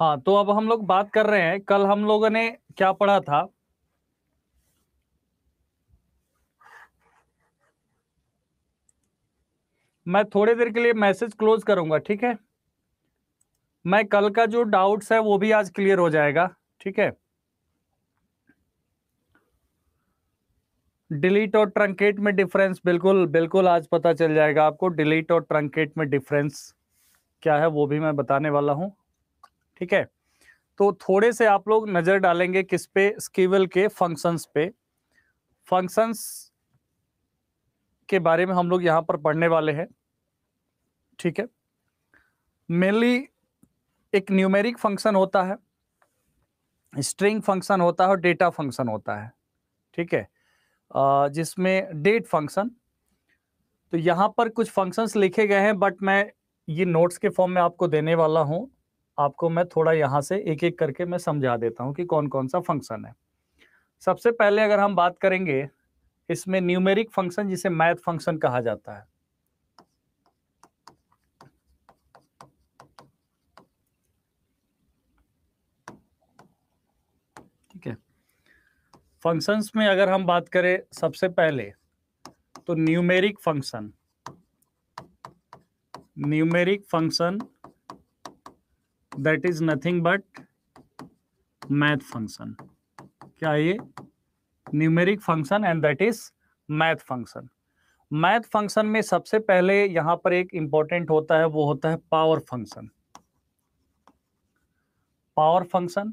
हाँ तो अब हम लोग बात कर रहे हैं कल हम लोगों ने क्या पढ़ा था मैं थोड़ी देर के लिए मैसेज क्लोज करूंगा ठीक है मैं कल का जो डाउट्स है वो भी आज क्लियर हो जाएगा ठीक है डिलीट और ट्रंकेट में डिफरेंस बिल्कुल बिल्कुल आज पता चल जाएगा आपको डिलीट और ट्रंकेट में डिफरेंस क्या है वो भी मैं बताने वाला हूं ठीक है तो थोड़े से आप लोग नजर डालेंगे किस पे स्कीवल के फंक्शंस पे फंक्शंस के बारे में हम लोग यहां पर पढ़ने वाले हैं ठीक है मेनली एक न्यूमेरिक फंक्शन होता है स्ट्रिंग फंक्शन होता है और डेटा फंक्शन होता है ठीक है जिसमें डेट फंक्शन तो यहाँ पर कुछ फंक्शंस लिखे गए हैं बट मैं ये नोट्स के फॉर्म में आपको देने वाला हूँ आपको मैं थोड़ा यहाँ से एक एक करके मैं समझा देता हूँ कि कौन कौन सा फंक्शन है सबसे पहले अगर हम बात करेंगे इसमें न्यूमेरिक फंक्शन जिसे मैथ फंक्शन कहा जाता है ठीक है फंक्शंस में अगर हम बात करें सबसे पहले तो numeric function numeric function that is nothing but math function क्या ये numeric function and that is math function math function में सबसे पहले यहां पर एक इंपॉर्टेंट होता है वो होता है पावर फंक्शन पावर फंक्शन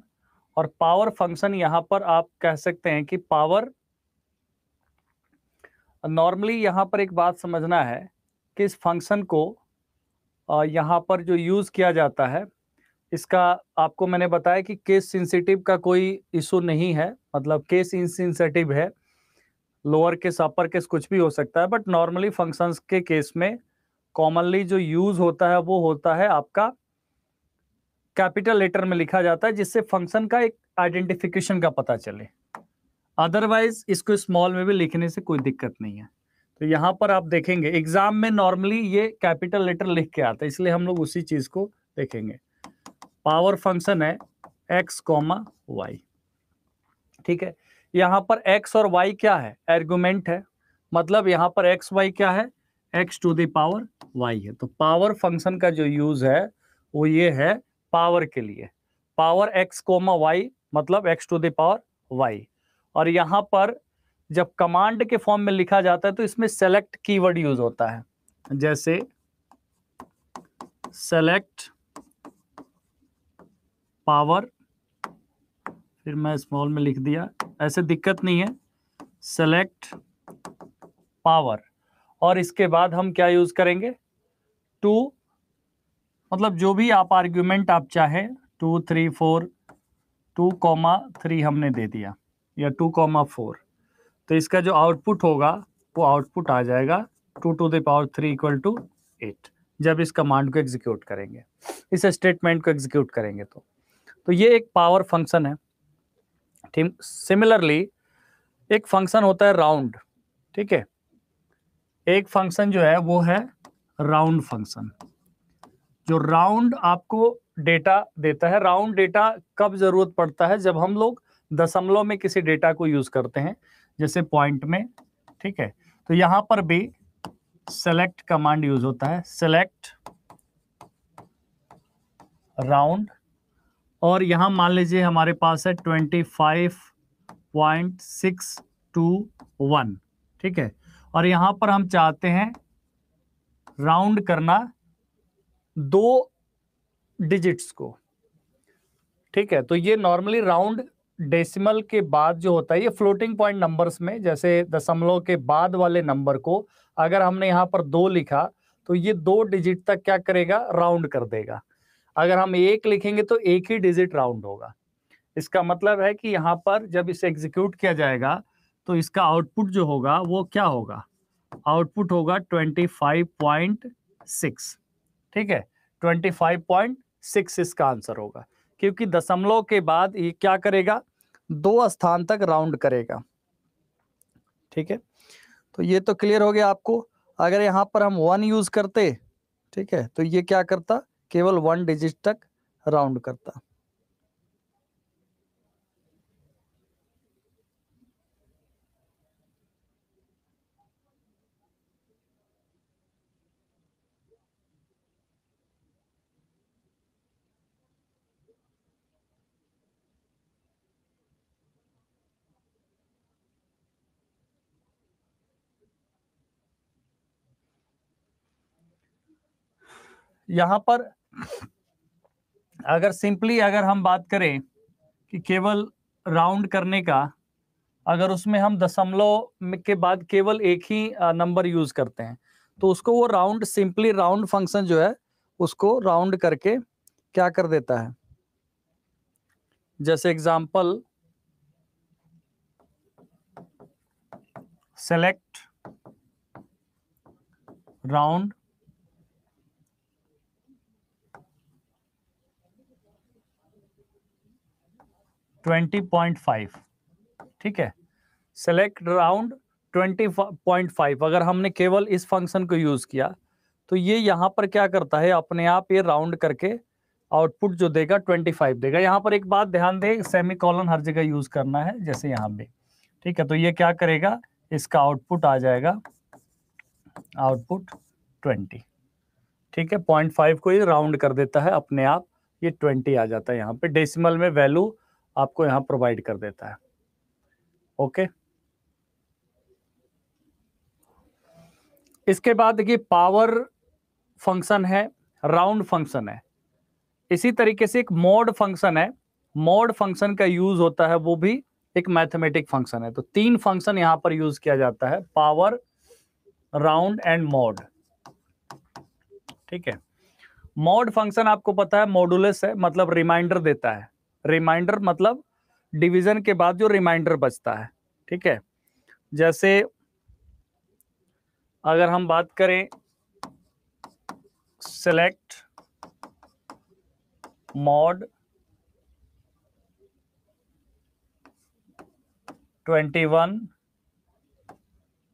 और पावर फंक्शन यहां पर आप कह सकते हैं कि पावर नॉर्मली यहां पर एक बात समझना है कि इस फंक्शन को यहां पर जो यूज किया जाता है इसका आपको मैंने बताया कि केस सेंसिटिव का कोई इशू नहीं है मतलब केस इनसेंसिटिव है लोअर केस अपर केस कुछ भी हो सकता है बट नॉर्मली फंक्शंस के केस में कॉमनली जो यूज होता है वो होता है आपका कैपिटल लेटर में लिखा जाता है जिससे फंक्शन का एक आइडेंटिफिकेशन का पता चले अदरवाइज इसको स्मॉल में भी लिखने से कोई दिक्कत नहीं है तो यहाँ पर आप देखेंगे एग्जाम में नॉर्मली ये कैपिटल लेटर लिख के आता है इसलिए हम लोग उसी चीज को देखेंगे पावर फंक्शन है एक्स कॉमा वाई ठीक है यहाँ पर एक्स और वाई क्या है एर्गुमेंट है मतलब यहाँ पर एक्स वाई क्या है एक्स टू दावर वाई है तो पावर फंक्शन का जो यूज है वो ये है पावर के लिए पावर एक्स कोमा वाई मतलब एक्स टू दावर वाई और यहाँ पर जब कमांड के फॉर्म में लिखा जाता है तो इसमें सेलेक्ट कीवर्ड यूज होता है जैसे सेलेक्ट पावर फिर मैं स्मॉल में लिख दिया ऐसे दिक्कत नहीं है सेलेक्ट पावर और इसके बाद हम क्या यूज करेंगे टू मतलब जो भी आप आर्ग्यूमेंट आप चाहे two three four two comma three हमने दे दिया या टू कॉमा फोर तो इसका जो आउटपुट होगा वो आउटपुट आ जाएगा two to the power three equal to eight जब इस कमांड को एग्जीक्यूट करेंगे इस स्टेटमेंट को एग्जीक्यूट करेंगे तो तो ये एक पावर फंक्शन है ठीक सिमिलरली एक फंक्शन होता है राउंड ठीक है एक फंक्शन जो है वो है राउंड फंक्शन जो राउंड आपको डेटा देता है राउंड डेटा कब जरूरत पड़ता है जब हम लोग दशमलव में किसी डेटा को यूज करते हैं जैसे पॉइंट में ठीक है तो यहां पर भी सेलेक्ट कमांड यूज होता है सेलेक्ट राउंड और यहाँ मान लीजिए हमारे पास है twenty five point six two one ठीक है और यहाँ पर हम चाहते हैं राउंड करना दो डिजिट्स को ठीक है तो ये नॉर्मली राउंड डेसिमल के बाद जो होता है ये फ्लोटिंग पॉइंट नंबर्स में जैसे दशमलव के बाद वाले नंबर को अगर हमने यहाँ पर दो लिखा तो ये दो डिजिट तक क्या करेगा राउंड कर देगा अगर हम एक लिखेंगे तो एक ही डिजिट राउंड होगा इसका मतलब है कि यहाँ पर जब इसे एग्जीक्यूट किया जाएगा तो इसका आउटपुट जो होगा वो क्या होगा आउटपुट होगा 25.6 ठीक है 25.6 इसका आंसर होगा क्योंकि दशमलव के बाद ये क्या करेगा दो स्थान तक राउंड करेगा ठीक है तो ये तो क्लियर हो गया आपको अगर यहाँ पर हम वन यूज करते ठीक है तो ये क्या करता केवल वन डिजिट तक राउंड करता यहां पर अगर सिंपली अगर हम बात करें कि केवल राउंड करने का अगर उसमें हम दशमलव के बाद केवल एक ही नंबर यूज करते हैं तो उसको वो राउंड सिंपली राउंड फंक्शन जो है उसको राउंड करके क्या कर देता है जैसे example select round twenty point five ठीक है select round twenty point five अगर हमने केवल इस फंक्शन को यूज किया तो ये यहाँ पर क्या करता है अपने आप ये राउंड करके आउटपुट जो देगा ट्वेंटी फाइव देगा यहाँ पर एक बात ध्यान दें सेमी कॉलन हर जगह यूज करना है जैसे यहाँ पे ठीक है तो ये क्या करेगा इसका आउटपुट आ जाएगा आउटपुट ट्वेंटी ठीक है पॉइंट फाइव को ये राउंड कर देता है अपने आप ये ट्वेंटी आ जाता है यहाँ पे डेसिमल में वैल्यू आपको यहाँ प्रोवाइड कर देता है ओके इसके बाद देखिए पावर फंक्शन है राउंड फंक्शन है इसी तरीके से एक मोड फंक्शन है मोड फंक्शन का यूज होता है वो भी एक मैथमेटिक फंक्शन है तो तीन फंक्शन यहां पर यूज किया जाता है पावर राउंड एंड मोड ठीक है मोड फंक्शन आपको पता है मोडुलस है मतलब रिमाइंडर देता है रिमाइंडर मतलब डिवीजन के बाद जो रिमाइंडर बचता है ठीक है जैसे अगर हम बात करें select mod twenty one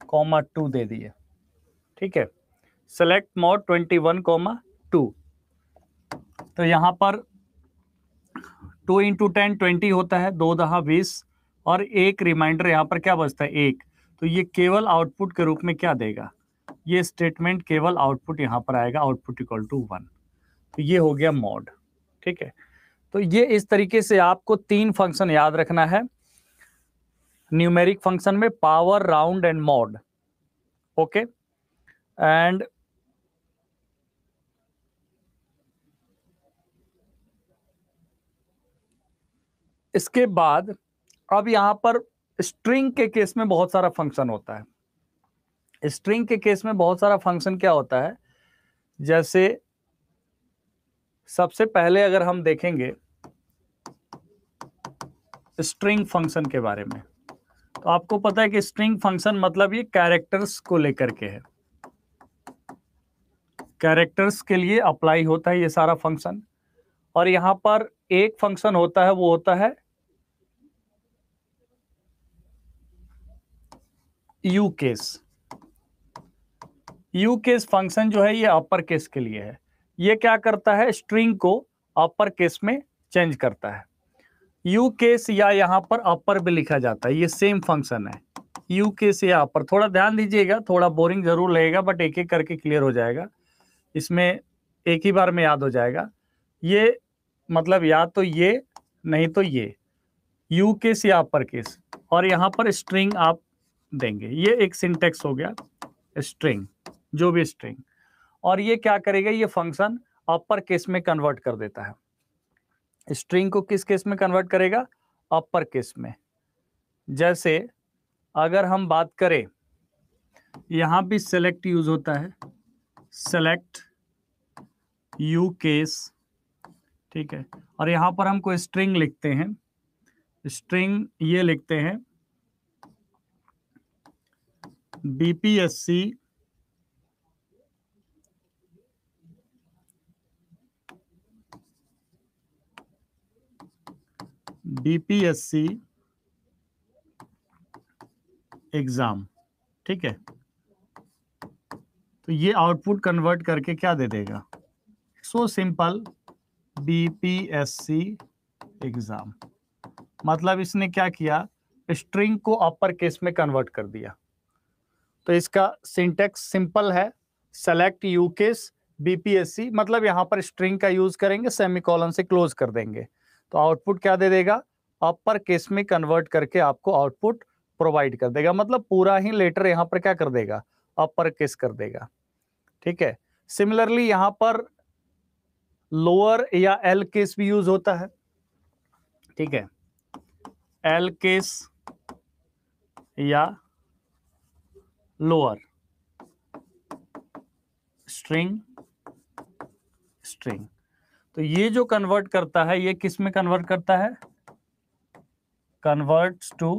comma two दे दिए ठीक है select mod twenty one comma two तो यहां पर टू इंटू टेन ट्वेंटी होता है दो दहा बीस और एक रिमाइंडर यहाँ पर क्या बचता है एक तो ये केवल आउटपुट के रूप में क्या देगा ये स्टेटमेंट केवल आउटपुट यहाँ पर आएगा आउटपुट इक्वल टू वन तो ये हो गया मॉड ठीक है तो ये इस तरीके से आपको तीन फंक्शन याद रखना है न्यूमेरिक फंक्शन में power round and mod okay and इसके बाद अब यहां पर स्ट्रिंग के केस में बहुत सारा फंक्शन होता है स्ट्रिंग के केस में बहुत सारा फंक्शन क्या होता है जैसे सबसे पहले अगर हम देखेंगे स्ट्रिंग फंक्शन के बारे में तो आपको पता है कि स्ट्रिंग फंक्शन मतलब ये कैरेक्टर्स को लेकर के है कैरेक्टर्स के लिए अप्लाई होता है ये सारा फंक्शन और यहाँ पर एक फंक्शन होता है वो होता है U case U case function जो है ये अपर केस के लिए है ये क्या करता है स्ट्रिंग को अपर केस में चेंज करता है यू केस या यहां पर अपर भी लिखा जाता है ये सेम फंक्शन है यू केस या अपर थोड़ा ध्यान दीजिएगा थोड़ा बोरिंग जरूर लगेगा बट एक एक करके क्लियर हो जाएगा इसमें एक ही बार में याद हो जाएगा ये मतलब या तो ये नहीं तो ये यू केस या अपर केस और यहाँ पर स्ट्रिंग आप देंगे ये एक सिंटेक्स हो गया स्ट्रिंग जो भी स्ट्रिंग और ये क्या करेगा ये फंक्शन अपर केस में कन्वर्ट कर देता है स्ट्रिंग को किस केस में कन्वर्ट करेगा अपर केस में जैसे अगर हम बात करें यहाँ भी सेलेक्ट यूज होता है सेलेक्ट यू केस ठीक है और यहाँ पर हमको स्ट्रिंग लिखते हैं स्ट्रिंग ये लिखते हैं बीपीएससी बीपीएससी एग्जाम ठीक है तो ये आउटपुट कन्वर्ट करके क्या दे देगा सो सिंपल बीपीएससी एग्जाम मतलब इसने क्या किया स्ट्रिंग को अपर केस में कन्वर्ट कर दिया तो इसका सिंटेक्स सिंपल है सेलेक्ट यू केस बीपीएससी मतलब यहाँ पर स्ट्रिंग का यूज करेंगे सेमिकॉलन से क्लोज कर देंगे तो आउटपुट क्या दे देगा अपर केस में कन्वर्ट करके आपको आउटपुट प्रोवाइड कर देगा मतलब पूरा ही लेटर यहाँ पर क्या कर देगा अपर केस कर देगा ठीक है सिमिलरली यहाँ पर लोअर या एल केस भी यूज होता है ठीक है एल केस या लोअर स्ट्रिंग स्ट्रिंग तो ये जो कन्वर्ट करता है ये किस में कन्वर्ट करता है कन्वर्ट टू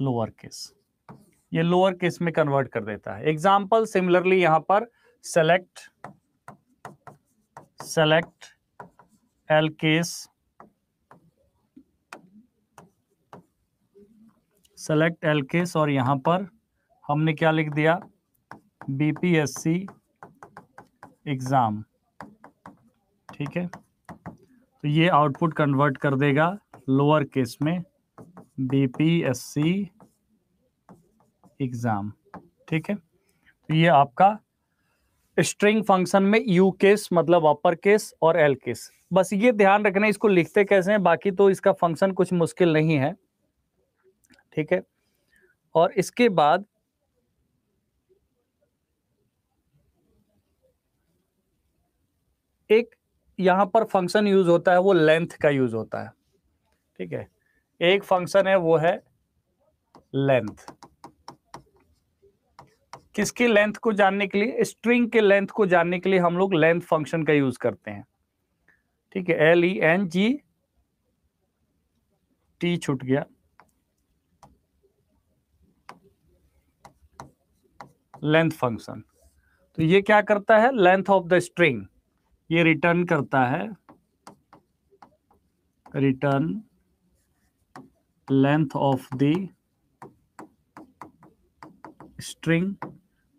लोअर केस ये लोअर केस में कन्वर्ट कर देता है एग्जाम्पल सिमिलरली यहां पर select select L case select L case और यहाँ पर हमने क्या लिख दिया बीपीएससी एग्ज़ाम ठीक है तो ये आउटपुट कन्वर्ट कर देगा लोअर केस में बीपीएससी एग्ज़ाम ठीक है तो ये आपका स्ट्रिंग फंक्शन में यू केस मतलब अपर केस और एल केस बस ये ध्यान रखना इसको लिखते कैसे हैं बाकी तो इसका फंक्शन कुछ मुश्किल नहीं है ठीक है और इसके बाद एक यहां पर फंक्शन यूज होता है वो लेंथ का यूज होता है ठीक है एक फंक्शन है वो है लेंथ किसकी लेंथ को जानने के लिए स्ट्रिंग के लेंथ को जानने के लिए हम लोग लेंथ फंक्शन का यूज करते हैं ठीक है L E N G T छूट गया लेंथ फंक्शन तो ये क्या करता है लेंथ ऑफ द स्ट्रिंग ये रिटर्न करता है return length of the string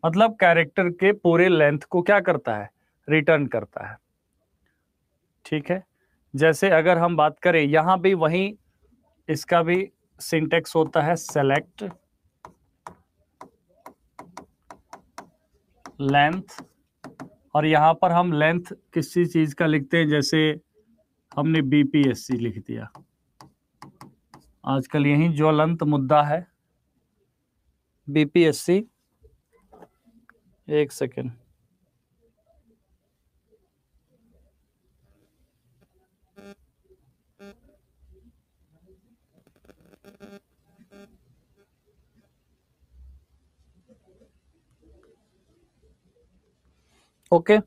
मतलब कैरेक्टर के पूरे लेंथ को क्या करता है रिटर्न करता है ठीक है जैसे अगर हम बात करें यहां भी वही इसका भी सिंटेक्स होता है सेलेक्ट लेंथ और यहां पर हम लेंथ किसी चीज का लिखते हैं जैसे हमने बीपीएससी लिख दिया आजकल यही ज्वलंत मुद्दा है बीपीएससी एक सेकेंड ओके okay.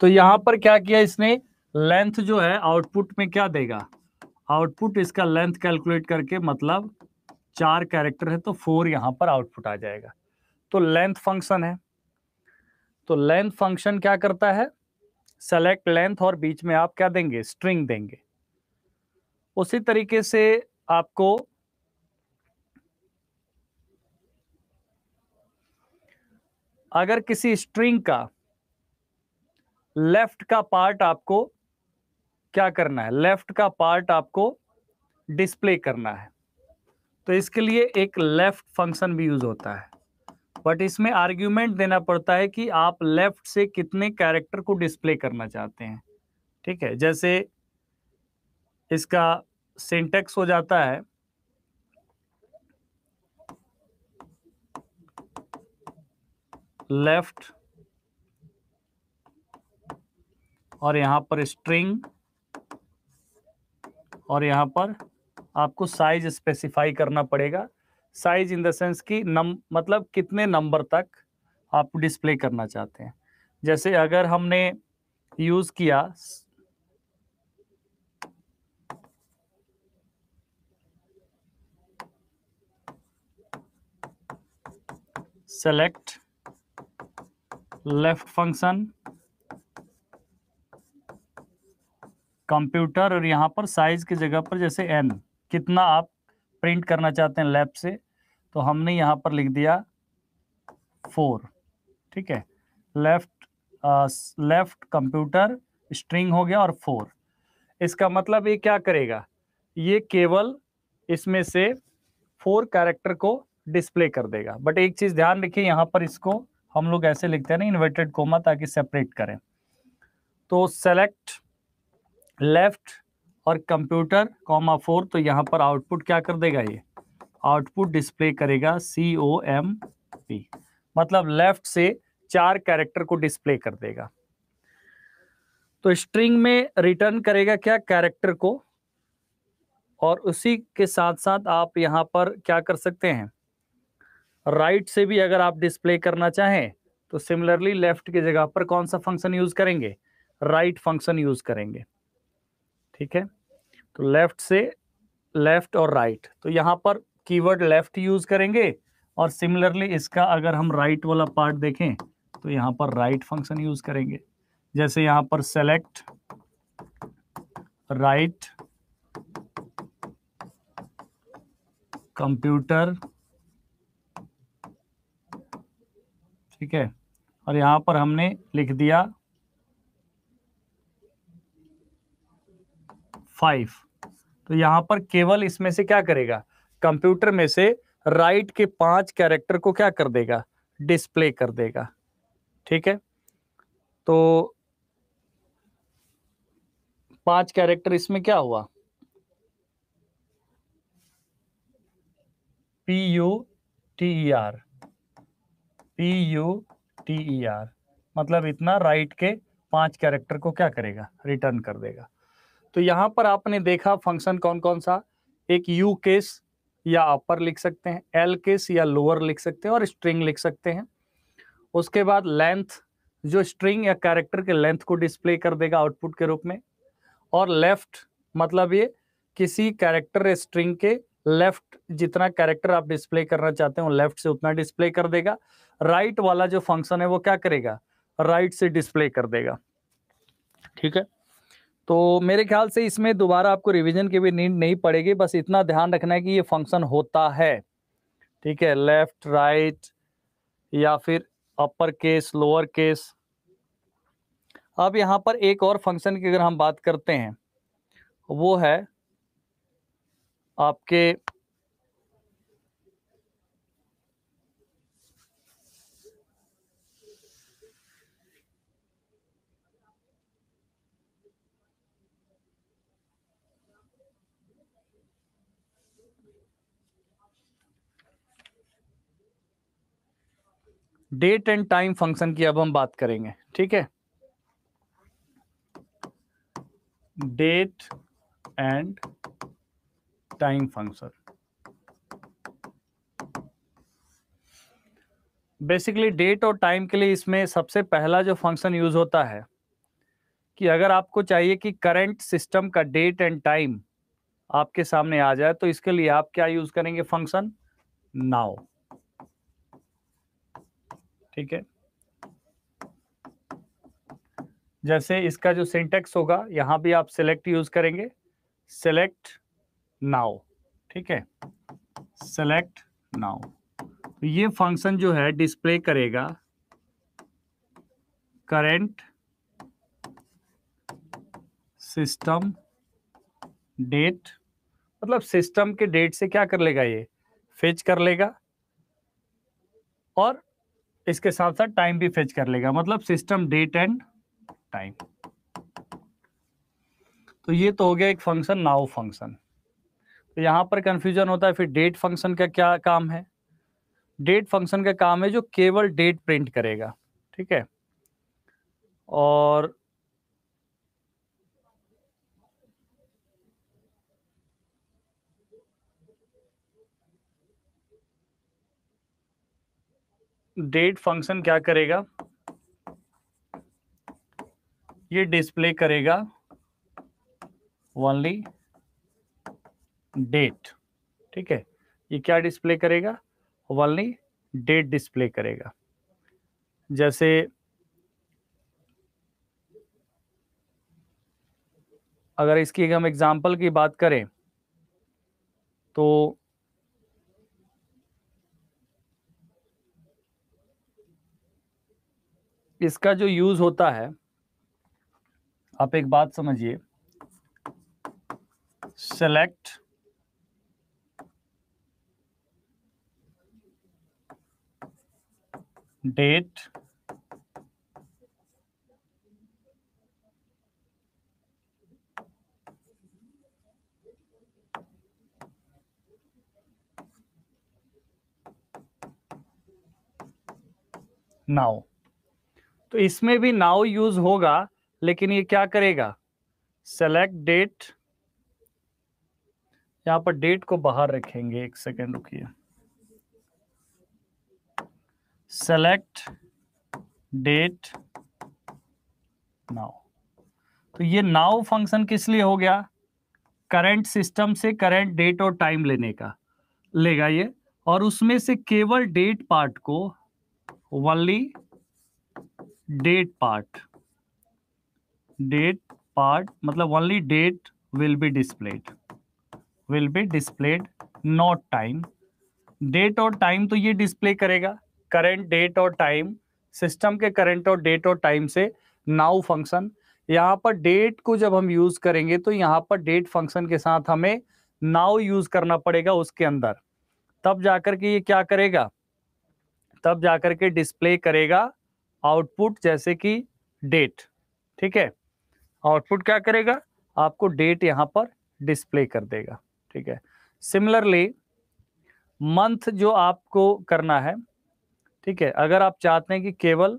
तो यहां पर क्या किया इसने लेंथ जो है आउटपुट में क्या देगा आउटपुट इसका लेंथ कैलकुलेट करके मतलब चार कैरेक्टर है तो फोर यहां पर आउटपुट आ जाएगा तो लेंथ फंक्शन है तो लेंथ फंक्शन क्या करता है सेलेक्ट लेंथ और बीच में आप क्या देंगे स्ट्रिंग देंगे उसी तरीके से आपको अगर किसी स्ट्रिंग का लेफ्ट का पार्ट आपको क्या करना है लेफ्ट का पार्ट आपको डिस्प्ले करना है तो इसके लिए एक लेफ्ट फंक्शन भी यूज होता है बट इसमें आर्ग्यूमेंट देना पड़ता है कि आप लेफ्ट से कितने कैरेक्टर को डिस्प्ले करना चाहते हैं ठीक है जैसे इसका सिंटेक्स हो जाता है लेफ्ट और यहां पर स्ट्रिंग और यहां पर आपको साइज स्पेसिफाई करना पड़ेगा साइज इन द सेंस कि नम मतलब कितने नंबर तक आप डिस्प्ले करना चाहते हैं जैसे अगर हमने यूज किया सेलेक्ट लेफ्ट फंक्शन कंप्यूटर और यहां पर साइज की जगह पर जैसे एन कितना आप प्रिंट करना चाहते हैं लैब से तो हमने यहाँ पर लिख दिया फोर ठीक है लेफ्ट लेफ्ट कंप्यूटर स्ट्रिंग हो गया और फोर इसका मतलब ये क्या करेगा ये केवल इसमें से फोर कैरेक्टर को डिस्प्ले कर देगा बट एक चीज ध्यान रखिए यहाँ पर इसको हम लोग ऐसे लिखते हैं ना इन्वर्टेड कोमा ताकि सेपरेट करें तो सेलेक्ट लेफ्ट और कंप्यूटर कॉमा फोर तो यहाँ पर आउटपुट क्या कर देगा ये आउटपुट डिस्प्ले करेगा सी ओ एम पी मतलब लेफ्ट से चार कैरेक्टर को डिस्प्ले कर देगा तो स्ट्रिंग में रिटर्न करेगा क्या कैरेक्टर को और उसी के साथ साथ आप यहाँ पर क्या कर सकते हैं राइट right से भी अगर आप डिस्प्ले करना चाहें तो सिमिलरली लेफ्ट की जगह पर कौन सा फंक्शन यूज करेंगे राइट फंक्शन यूज करेंगे ठीक है तो लेफ्ट से लेफ्ट और राइट तो यहाँ पर कीवर्ड लेफ्ट यूज करेंगे और सिमिलरली इसका अगर हम राइट वाला पार्ट देखें तो यहाँ पर राइट फंक्शन यूज करेंगे जैसे यहाँ पर सेलेक्ट राइट कंप्यूटर ठीक है और यहाँ पर हमने लिख दिया फाइव तो यहां पर केवल इसमें से क्या करेगा कंप्यूटर में से राइट के पांच कैरेक्टर को क्या कर देगा डिस्प्ले कर देगा ठीक है तो पांच कैरेक्टर इसमें क्या हुआ P U T E R P U T E R मतलब इतना राइट के पांच कैरेक्टर को क्या करेगा रिटर्न कर देगा तो यहाँ पर आपने देखा फंक्शन कौन कौन सा एक यू केस या अपर लिख सकते हैं एल केस या लोअर लिख सकते हैं और स्ट्रिंग लिख सकते हैं उसके बाद लेंथ जो स्ट्रिंग या कैरेक्टर के लेंथ को डिस्प्ले कर देगा आउटपुट के रूप में और लेफ्ट मतलब ये किसी कैरेक्टर स्ट्रिंग के लेफ्ट जितना कैरेक्टर आप डिस्प्ले करना चाहते हो लेफ्ट से उतना डिस्प्ले कर देगा राइट वाला जो फंक्शन है वो क्या करेगा राइट से डिस्प्ले कर देगा ठीक है तो मेरे ख्याल से इसमें दोबारा आपको रिवीजन की भी नीड नहीं पड़ेगी बस इतना ध्यान रखना है कि ये फंक्शन होता है ठीक है लेफ्ट राइट या फिर अपर केस लोअर केस अब यहाँ पर एक और फंक्शन की अगर हम बात करते हैं वो है आपके डेट एंड टाइम फंक्शन की अब हम बात करेंगे ठीक है date and time function basically date और टाइम के लिए इसमें सबसे पहला जो फंक्शन यूज होता है कि अगर आपको चाहिए कि करंट सिस्टम का डेट एंड टाइम आपके सामने आ जाए तो इसके लिए आप क्या यूज करेंगे फंक्शन नाउ ठीक है जैसे इसका जो सिंटेक्स होगा यहां भी आप सिलेक्ट यूज करेंगे सेलेक्ट नाउ ठीक है सेलेक्ट नाउ तो ये फंक्शन जो है डिस्प्ले करेगा करेंट सिस्टम डेट मतलब सिस्टम के डेट से क्या कर लेगा ये फेच कर लेगा और इसके साथ साथ टाइम भी फेच कर लेगा मतलब सिस्टम डेट एंड टाइम तो ये तो हो गया एक फंक्शन नाउ फंक्शन तो यहां पर कंफ्यूजन होता है फिर डेट फंक्शन का क्या काम है डेट फंक्शन का काम है जो केवल डेट प्रिंट करेगा ठीक है और डेट फंक्शन क्या करेगा ये डिस्प्ले करेगा ओनली डेट ठीक है ये क्या डिस्प्ले करेगा ओनली डेट डिस्प्ले करेगा जैसे अगर इसकी हम एग्जाम्पल की बात करें तो इसका जो यूज होता है आप एक बात समझिए सेलेक्ट डेट नाउ तो इसमें भी नाउ यूज होगा लेकिन ये क्या करेगा सेलेक्ट डेट यहां पर डेट को बाहर रखेंगे एक सेकेंड रुकिए सेलेक्ट डेट नाउ तो ये नाउ फंक्शन किस लिए हो गया करंट सिस्टम से करंट डेट और टाइम लेने का लेगा ये और उसमें से केवल डेट पार्ट को only date part date part मतलब only date will be displayed will be displayed not time date और टाइम तो ये डिस्प्ले करेगा करेंट डेट और टाइम सिस्टम के करेंट और डेट और टाइम से नाउ फंक्शन यहाँ पर डेट को जब हम यूज करेंगे तो यहाँ पर डेट फंक्शन के साथ हमें नाउ यूज करना पड़ेगा उसके अंदर तब जाकर के ये क्या करेगा तब जाकर के डिस्प्ले करेगा आउटपुट जैसे कि डेट ठीक है आउटपुट क्या करेगा आपको डेट यहां पर डिस्प्ले कर देगा ठीक है सिमिलरली मंथ जो आपको करना है ठीक है अगर आप चाहते हैं कि केवल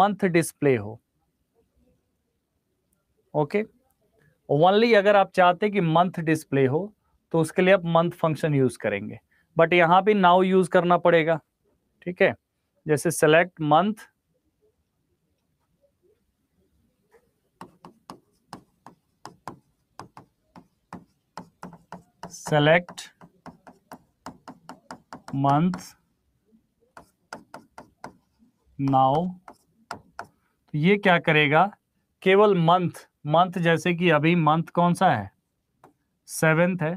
मंथ डिस्प्ले हो ओके ओनली अगर आप चाहते हैं कि मंथ डिस्प्ले हो तो उसके लिए आप मंथ फंक्शन यूज करेंगे बट यहां पे नाउ यूज करना पड़ेगा ठीक है जैसे select month select month now तो ये क्या करेगा केवल मंथ मंथ जैसे कि अभी मंथ कौन सा है सेवेंथ है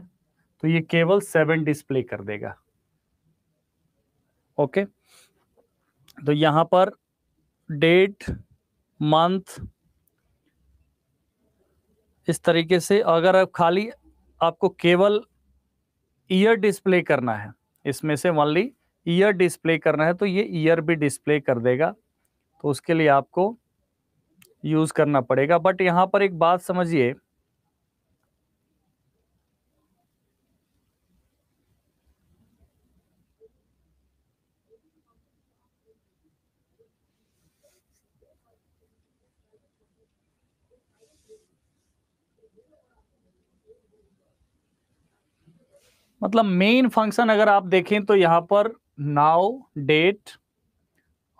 तो ये केवल सेवन डिस्प्ले कर देगा ओके तो यहां पर डेट मंथ इस तरीके से अगर आप खाली आपको केवल ईयर डिस्प्ले करना है इसमें से ओनली ईयर डिस्प्ले करना है तो ये ईयर भी डिस्प्ले कर देगा तो उसके लिए आपको यूज़ करना पड़ेगा बट यहाँ पर एक बात समझिए मतलब मेन फंक्शन अगर आप देखें तो यहाँ पर नाव डेट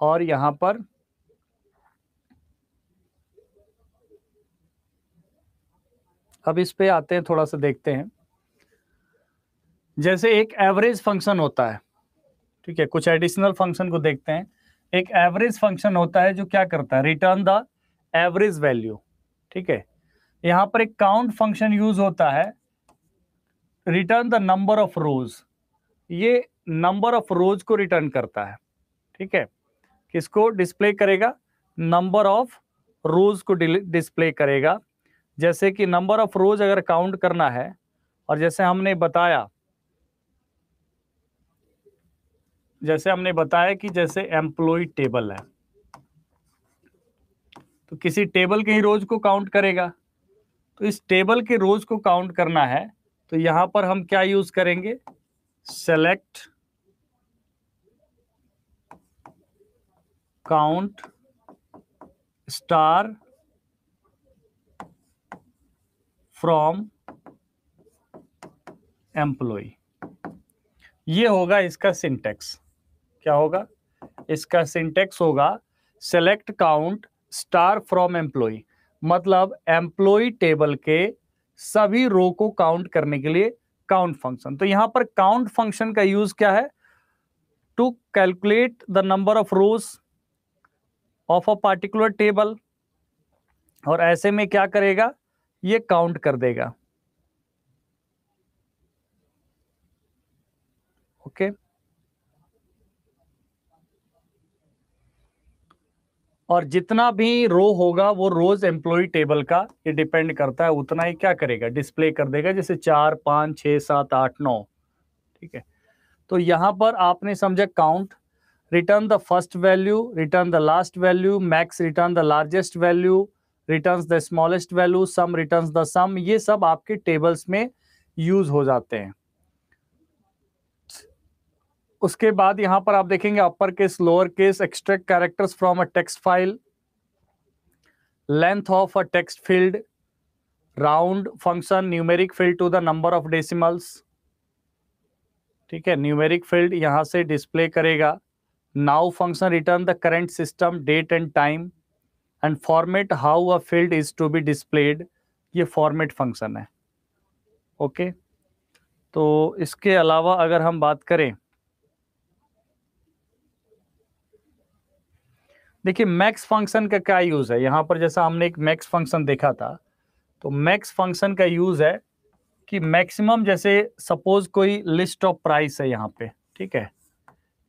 और यहाँ पर अब इस पे आते हैं थोड़ा सा देखते हैं जैसे एक एवरेज फंक्शन होता है ठीक है कुछ एडिशनल फंक्शन को देखते हैं एक एवरेज फंक्शन होता है जो क्या करता है रिटर्न द एवरेज वैल्यू ठीक है यहाँ पर एक काउंट फंक्शन यूज होता है return the number of rows ये नंबर ऑफ रोज को रिटर्न करता है ठीक है किसको डिस्प्ले करेगा नंबर ऑफ रोज को डिस्प्ले करेगा जैसे कि नंबर ऑफ रोज अगर काउंट करना है और जैसे हमने बताया जैसे हमने बताया कि जैसे एम्प्लॉय टेबल है तो किसी टेबल के ही रोज को काउंट करेगा तो इस टेबल के रोज को काउंट करना है तो यहां पर हम क्या यूज करेंगे select count star from employee ये होगा इसका सिंटेक्स क्या होगा इसका सिंटेक्स होगा select count star from employee मतलब एम्प्लॉय टेबल के सभी रो को काउंट करने के लिए काउंट फंक्शन तो यहां पर काउंट फंक्शन का यूज क्या है to calculate the number of rows of a particular table और ऐसे में क्या करेगा ये काउंट कर देगा ओके okay? और जितना भी रो होगा वो रोज एम्प्लॉय टेबल का ये डिपेंड करता है उतना ही क्या करेगा डिस्प्ले कर देगा जैसे चार पाँच छः सात आठ नौ ठीक है तो यहाँ पर आपने समझा count return the first value return the last value max return the largest value return the smallest value sum return the sum ये सब आपके टेबल्स में यूज हो जाते हैं उसके बाद यहां पर आप देखेंगे upper case lower case extract characters from a text file length of a text field round function numeric field to the number of decimals ठीक है न्यूमेरिक फील्ड यहां से डिस्प्ले करेगा now function return the current system date and time and format how a field is to be displayed ये format function है okay okay? तो इसके अलावा अगर हम बात करें देखिए मैक्स फंक्शन का क्या यूज है यहाँ पर जैसा हमने एक मैक्स फंक्शन देखा था तो मैक्स फंक्शन का यूज है कि मैक्सिमम जैसे सपोज कोई लिस्ट ऑफ प्राइस है यहाँ पे ठीक है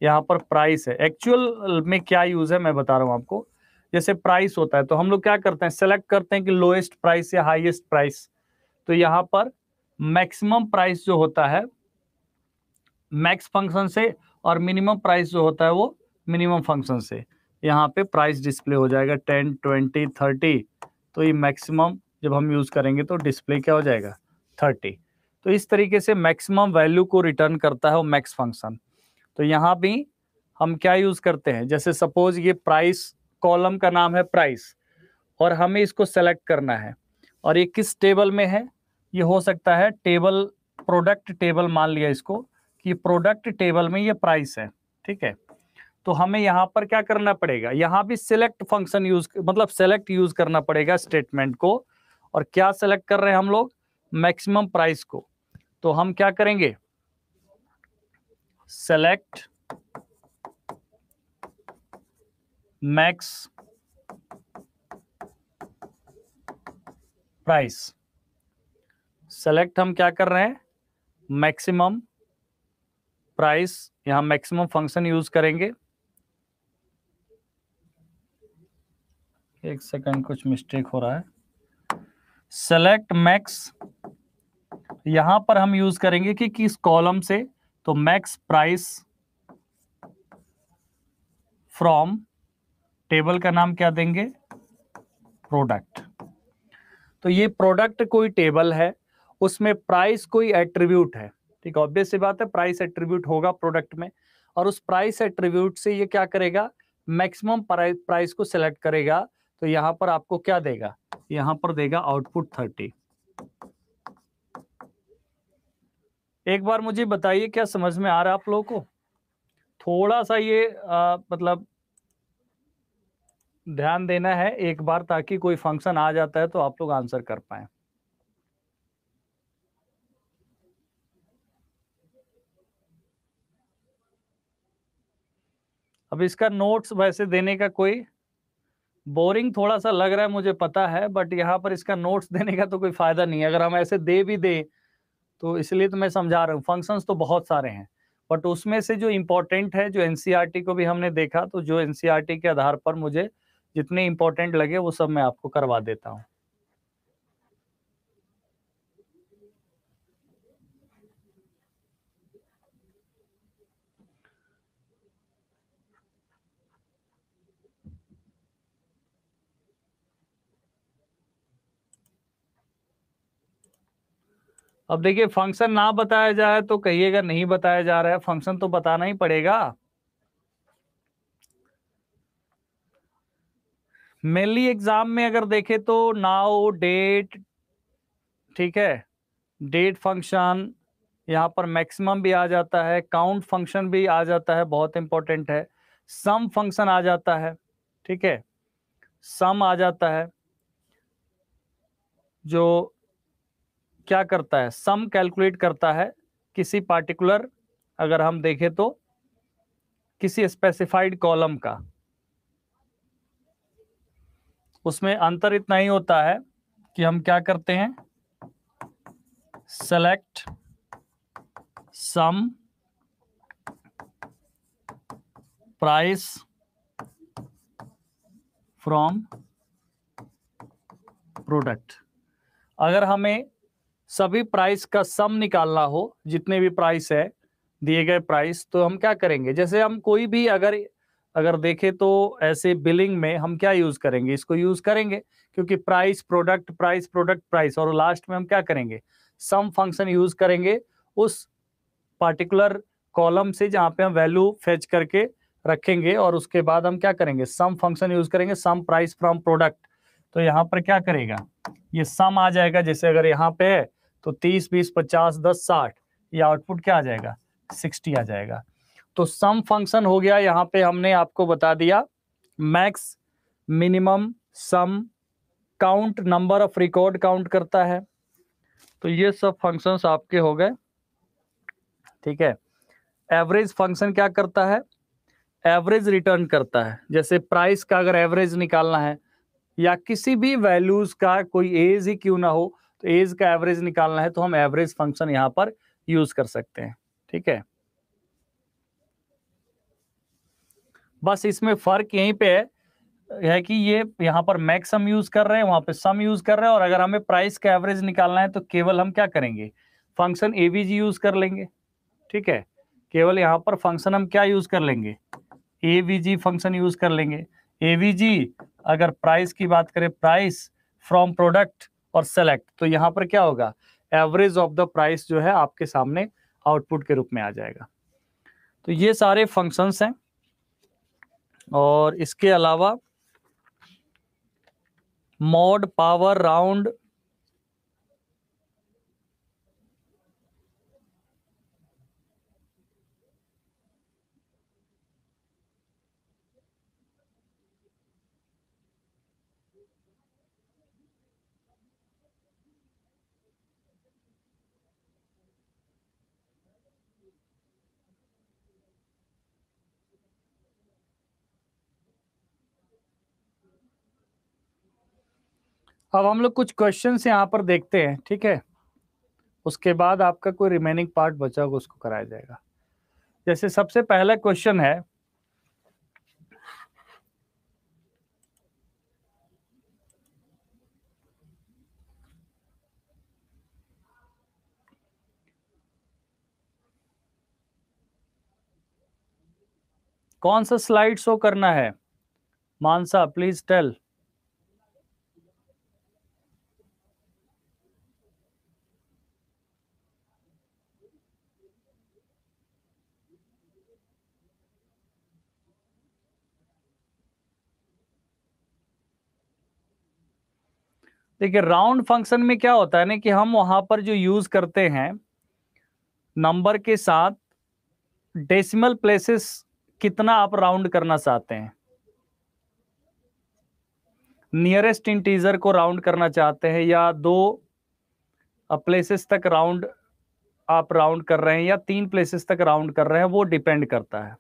यहाँ पर प्राइस है एक्चुअल में क्या यूज है मैं बता रहा हूँ आपको जैसे प्राइस होता है तो हम लोग क्या करते हैं सेलेक्ट करते हैं कि लोएस्ट प्राइस या हाईएस्ट प्राइस तो यहाँ पर मैक्सिमम प्राइस जो होता है मैक्स फंक्शन से और मिनिमम प्राइस जो होता है वो मिनिमम फंक्शन से यहाँ पे प्राइस डिस्प्ले हो जाएगा टेन ट्वेंटी थर्टी तो ये मैक्सिमम जब हम यूज़ करेंगे तो डिस्प्ले क्या हो जाएगा थर्टी तो इस तरीके से मैक्सिमम वैल्यू को रिटर्न करता है वो मैक्स फंक्शन तो यहाँ भी हम क्या यूज़ करते हैं जैसे सपोज ये प्राइस कॉलम का नाम है प्राइस और हमें इसको सेलेक्ट करना है और ये किस टेबल में है ये हो सकता है टेबल प्रोडक्ट टेबल मान लिया इसको कि प्रोडक्ट टेबल में ये प्राइस है ठीक है तो हमें यहाँ पर क्या करना पड़ेगा यहाँ भी सिलेक्ट फंक्शन यूज मतलब सेलेक्ट यूज करना पड़ेगा स्टेटमेंट को और क्या सेलेक्ट कर रहे हैं हम लोग मैक्सिमम प्राइस को तो हम क्या करेंगे सेलेक्ट मैक्स प्राइस सेलेक्ट हम क्या कर रहे हैं मैक्सिमम प्राइस यहां मैक्सिमम फंक्शन यूज करेंगे एक सेकंड कुछ मिस्टेक हो रहा है सेलेक्ट मैक्स यहां पर हम यूज करेंगे कि किस कॉलम से तो मैक्स प्राइस फ्रॉम टेबल का नाम क्या देंगे प्रोडक्ट तो ये प्रोडक्ट कोई टेबल है उसमें प्राइस कोई एट्रीब्यूट है ठीक है ऑब्वियस सी बात है प्राइस एट्रीब्यूट होगा प्रोडक्ट में और उस प्राइस एट्रीब्यूट से ये क्या करेगा मैक्सिमम प्राइस को सिलेक्ट करेगा तो यहां पर आपको क्या देगा यहां पर देगा आउटपुट थर्टी एक बार मुझे बताइए क्या समझ में आ रहा है आप लोगों को थोड़ा सा ये आ, मतलब ध्यान देना है एक बार ताकि कोई फंक्शन आ जाता है तो आप लोग आंसर कर पाए अब इसका नोट्स वैसे देने का कोई बोरिंग थोड़ा सा लग रहा है मुझे पता है बट यहाँ पर इसका नोट्स देने का तो कोई फायदा नहीं है अगर हम ऐसे दे भी दे तो इसलिए तो मैं समझा रहा हूँ फंक्शंस तो बहुत सारे हैं बट उसमें से जो इम्पोर्टेंट है जो एन e को भी हमने देखा तो जो एन e के आधार पर मुझे जितने इम्पोर्टेंट लगे वो सब मैं आपको करवा देता हूँ अब देखिए फंक्शन ना बताया जाए तो कहिएगा नहीं बताया जा रहा है फंक्शन तो बताना ही पड़ेगा मेनली एग्जाम में अगर देखे तो नाउ डेट ठीक है डेट फंक्शन यहाँ पर मैक्सिमम भी आ जाता है काउंट फंक्शन भी आ जाता है बहुत इंपॉर्टेंट है सम फंक्शन आ जाता है ठीक है सम आ जाता है जो क्या करता है सम कैलकुलेट करता है किसी पार्टिकुलर अगर हम देखें तो किसी स्पेसिफाइड कॉलम का उसमें अंतर इतना ही होता है कि हम क्या करते हैं select sum price from product अगर हमें सभी प्राइस का सम निकालना हो जितने भी प्राइस है दिए गए प्राइस तो हम क्या करेंगे जैसे हम कोई भी अगर अगर देखें तो ऐसे बिलिंग में हम क्या यूज करेंगे इसको यूज करेंगे क्योंकि price product price product price और लास्ट में हम क्या करेंगे सम फंक्शन यूज करेंगे उस पार्टिकुलर कॉलम से जहाँ पे हम वैल्यू फेच करके रखेंगे और उसके बाद हम क्या करेंगे सम फंक्शन यूज करेंगे सम प्राइस फ्रॉम प्रोडक्ट तो यहाँ पर क्या करेगा ये सम आ जाएगा जैसे अगर यहाँ पे है तो तीस बीस पचास दस साठ ये आउटपुट क्या आ जाएगा सिक्सटी आ जाएगा तो सम फंक्शन हो गया यहाँ पे हमने आपको बता दिया max minimum sum count number of record count करता है तो ये सब फंक्शंस आपके हो गए ठीक है एवरेज फंक्शन क्या करता है एवरेज रिटर्न करता है जैसे प्राइस का अगर एवरेज निकालना है या किसी भी वैल्यूज का कोई एज ही क्यों ना हो तो एज का एवरेज निकालना है तो हम एवरेज फंक्शन यहाँ पर यूज कर सकते हैं ठीक है बस इसमें फर्क यहीं पे है है कि ये यहाँ पर मैक्स हम यूज कर रहे हैं वहां पे सम यूज कर रहे हैं और अगर हमें प्राइस का एवरेज निकालना है तो केवल हम क्या करेंगे फंक्शन एवीजी यूज कर लेंगे ठीक है केवल यहाँ पर फंक्शन हम क्या यूज कर लेंगे एवीजी फंक्शन यूज कर लेंगे एवीजी अगर प्राइस की बात करें प्राइस फ्रॉम प्रोडक्ट और सेलेक्ट तो यहाँ पर क्या होगा एवरेज ऑफ द प्राइस जो है आपके सामने आउटपुट के रूप में आ जाएगा तो ये सारे फंक्शंस हैं और इसके अलावा मॉड पावर राउंड अब हम लोग कुछ क्वेश्चन यहाँ पर देखते हैं ठीक है उसके बाद आपका कोई रिमेनिंग पार्ट बचा होगा उसको कराया जाएगा जैसे सबसे पहला क्वेश्चन है कौन सा स्लाइड शो करना है मानसा प्लीज टेल देखिए राउंड फंक्शन में क्या होता है ना कि हम वहां पर जो यूज करते हैं नंबर के साथ डेसिमल प्लेसेस कितना आप राउंड करना चाहते हैं नियरेस्ट इंटीजर को राउंड करना चाहते हैं या दो प्लेसेस तक राउंड आप राउंड कर रहे हैं या तीन प्लेसेस तक राउंड कर रहे हैं वो डिपेंड करता है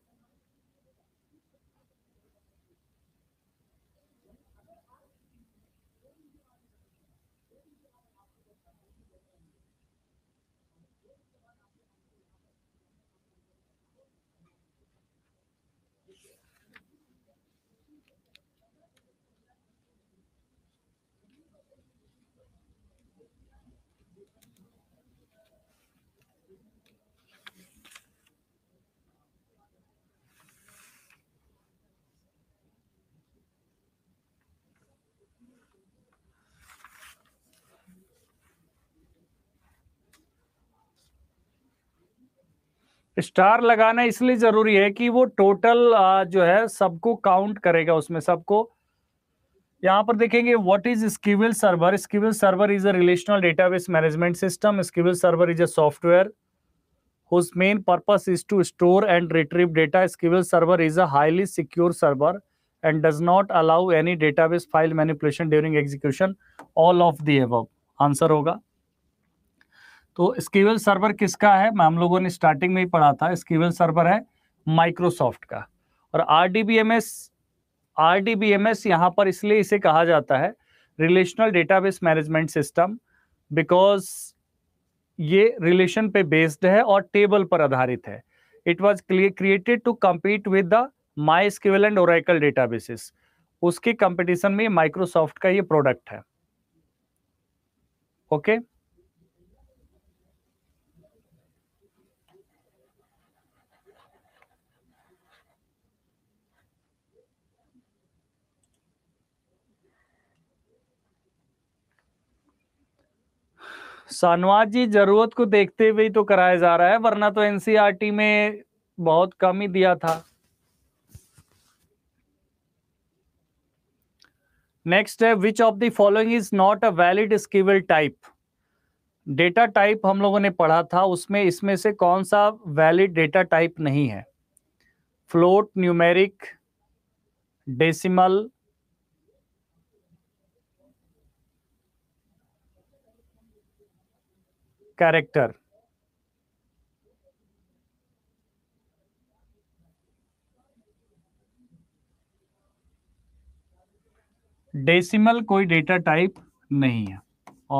स्टार लगाना इसलिए जरूरी है कि वो टोटल जो है सबको काउंट करेगा उसमें सबको यहाँ पर देखेंगे what is SQL server SQL server is a relational database management system SQL server is a software whose main purpose is to store and retrieve data SQL server is a highly secure server and does not allow any database file manipulation during execution all of the above answer होगा तो स्केवल server किसका है हम लोगों ने starting में ही पढ़ा था स्केवल सर्वर है माइक्रोसॉफ्ट का और R D B M S R D B M S यहाँ पर इसलिए इसे कहा जाता है relational database management system because ये रिलेशन पे बेस्ड है और टेबल पर आधारित है it was created to compete with the MySQL and Oracle databases उसके कंपटीशन में माइक्रोसॉफ्ट का ये प्रोडक्ट है ओके okay? सानवाज जी जरूरत को देखते हुए तो कराया जा रहा है वरना तो एनसीईआरटी में बहुत कम ही दिया था नेक्स्ट है which of the following is not a valid SQL type data type हम लोगों ने पढ़ा था उसमें इसमें से कौन सा वैलिड डेटा टाइप नहीं है float numeric decimal character decimal कोई डेटा टाइप नहीं है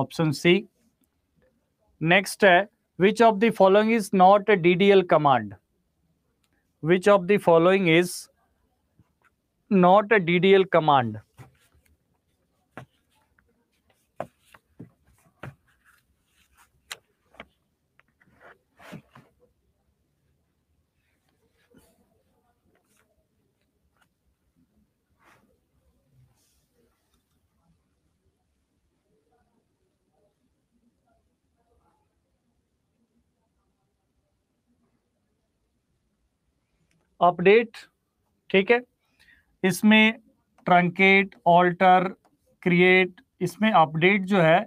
ऑप्शन सी नेक्स्ट है which of the following is not a L command which of the following is not a L command update ठीक है इसमें truncate alter create इसमें update जो है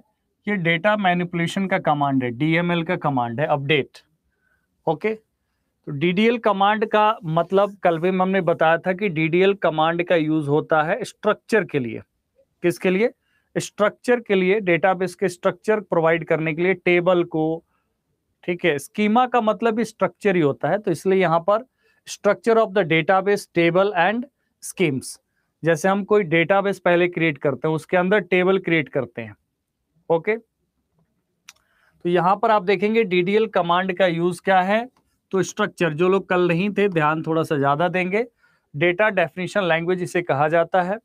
ये डेटा मैनिपुलेशन का कमांड है डीएमएल का कमांड है अपडेट ओके तो डीडीएल कमांड का मतलब कल भी हमने बताया था कि डीडीएल कमांड का यूज होता है स्ट्रक्चर के लिए किसके लिए स्ट्रक्चर के लिए डेटाबेस के स्ट्रक्चर प्रोवाइड करने के लिए टेबल को ठीक है स्कीमा का मतलब भी स्ट्रक्चर ही होता है तो इसलिए यहां पर structure of the database table and schemas जैसे हम कोई डेटाबेस पहले क्रिएट करते हैं उसके अंदर टेबल क्रिएट करते हैं ओके तो यहां पर आप देखेंगे डीडीएल कमांड का यूज क्या है तो स्ट्रक्चर जो लोग कल नहीं थे ध्यान थोड़ा सा ज्यादा देंगे डेटा डेफिनेशन लैंग्वेज इसे कहा जाता है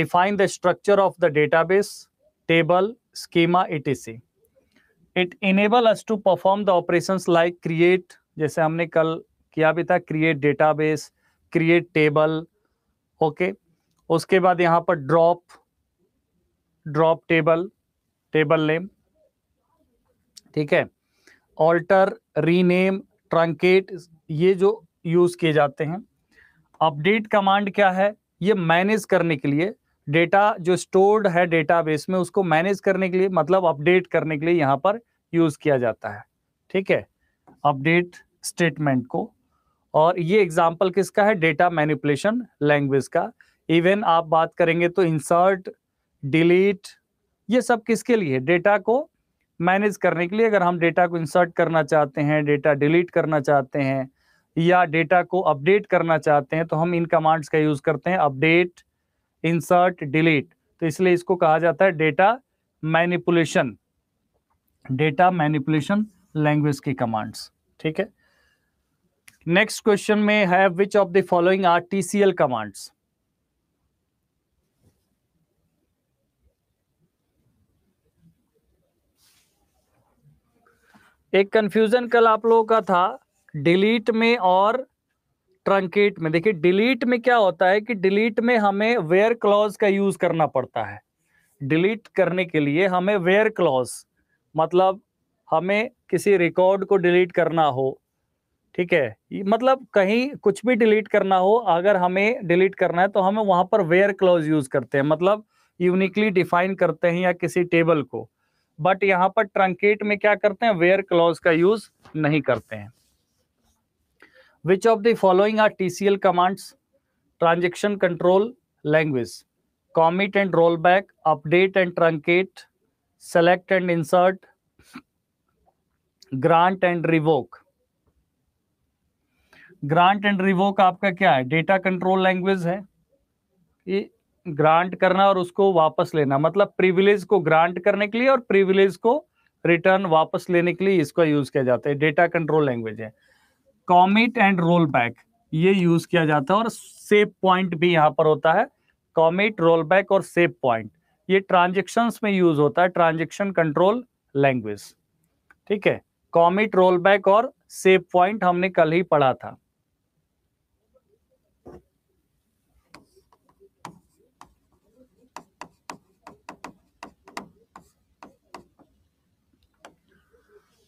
define the structure of the database table schema etc it enable us to perform the operations like create जैसे हमने कल किया भी था create database create table okay उसके बाद यहाँ पर drop drop table table name ठीक है ऑल्टर रीनेम ट्रंकेट ये जो यूज किए जाते हैं अपडेट कमांड क्या है ये मैनेज करने के लिए डेटा जो स्टोर्ड है डेटाबेस में उसको मैनेज करने के लिए मतलब अपडेट करने के लिए यहाँ पर यूज किया जाता है ठीक है अपडेट स्टेटमेंट को और ये एग्जाम्पल किसका है डेटा मैनिपुलेशन लैंग्वेज का इवन आप बात करेंगे तो इंसर्ट डिलीट ये सब किसके लिए डेटा को मैनेज करने के लिए अगर हम डेटा को इंसर्ट करना चाहते हैं डेटा डिलीट करना चाहते हैं या डेटा को अपडेट करना चाहते हैं तो हम इन कमांड्स का यूज करते हैं अपडेट इंसर्ट डिलीट तो इसलिए इसको कहा जाता है data manipulation data manipulation language की कमांड्स ठीक है नेक्स्ट क्वेश्चन में है which of the following are TCL commands एक कंफ्यूजन कल आप लोगों का था डिलीट में और ट्रंकेट में देखिए डिलीट में क्या होता है कि डिलीट में हमें वेयर क्लॉज का यूज करना पड़ता है डिलीट करने के लिए हमें वेयर क्लॉज मतलब हमें किसी रिकॉर्ड को डिलीट करना हो ठीक है मतलब कहीं कुछ भी डिलीट करना हो अगर हमें डिलीट करना है तो हमें वहां पर वेयर क्लॉज यूज करते हैं मतलब यूनिकली डिफाइन करते हैं या किसी टेबल को बट यहाँ पर ट्रंकेट में क्या करते हैं वेयर क्लॉज का यूज नहीं करते हैं which of the following are TCL commands transaction control language commit and roll back update and truncate select and insert grant and revoke grant and revoke आपका क्या है डेटा कंट्रोल लैंग्वेज है ये grant करना और उसको वापस लेना मतलब प्रिविलेज को ग्रांट करने के लिए और प्रिविलेज को रिटर्न वापस लेने के लिए इसका यूज किया जाता है डेटा कंट्रोल लैंग्वेज है कॉमिट एंड रोल बैक ये यूज किया जाता है और सेव पॉइंट भी यहाँ पर होता है कॉमिट रोल बैक और सेव पॉइंट ये ट्रांजेक्शन में यूज होता है ट्रांजेक्शन कंट्रोल लैंग्वेज ठीक है कॉमिट रोल बैक और सेव पॉइंट हमने कल ही पढ़ा था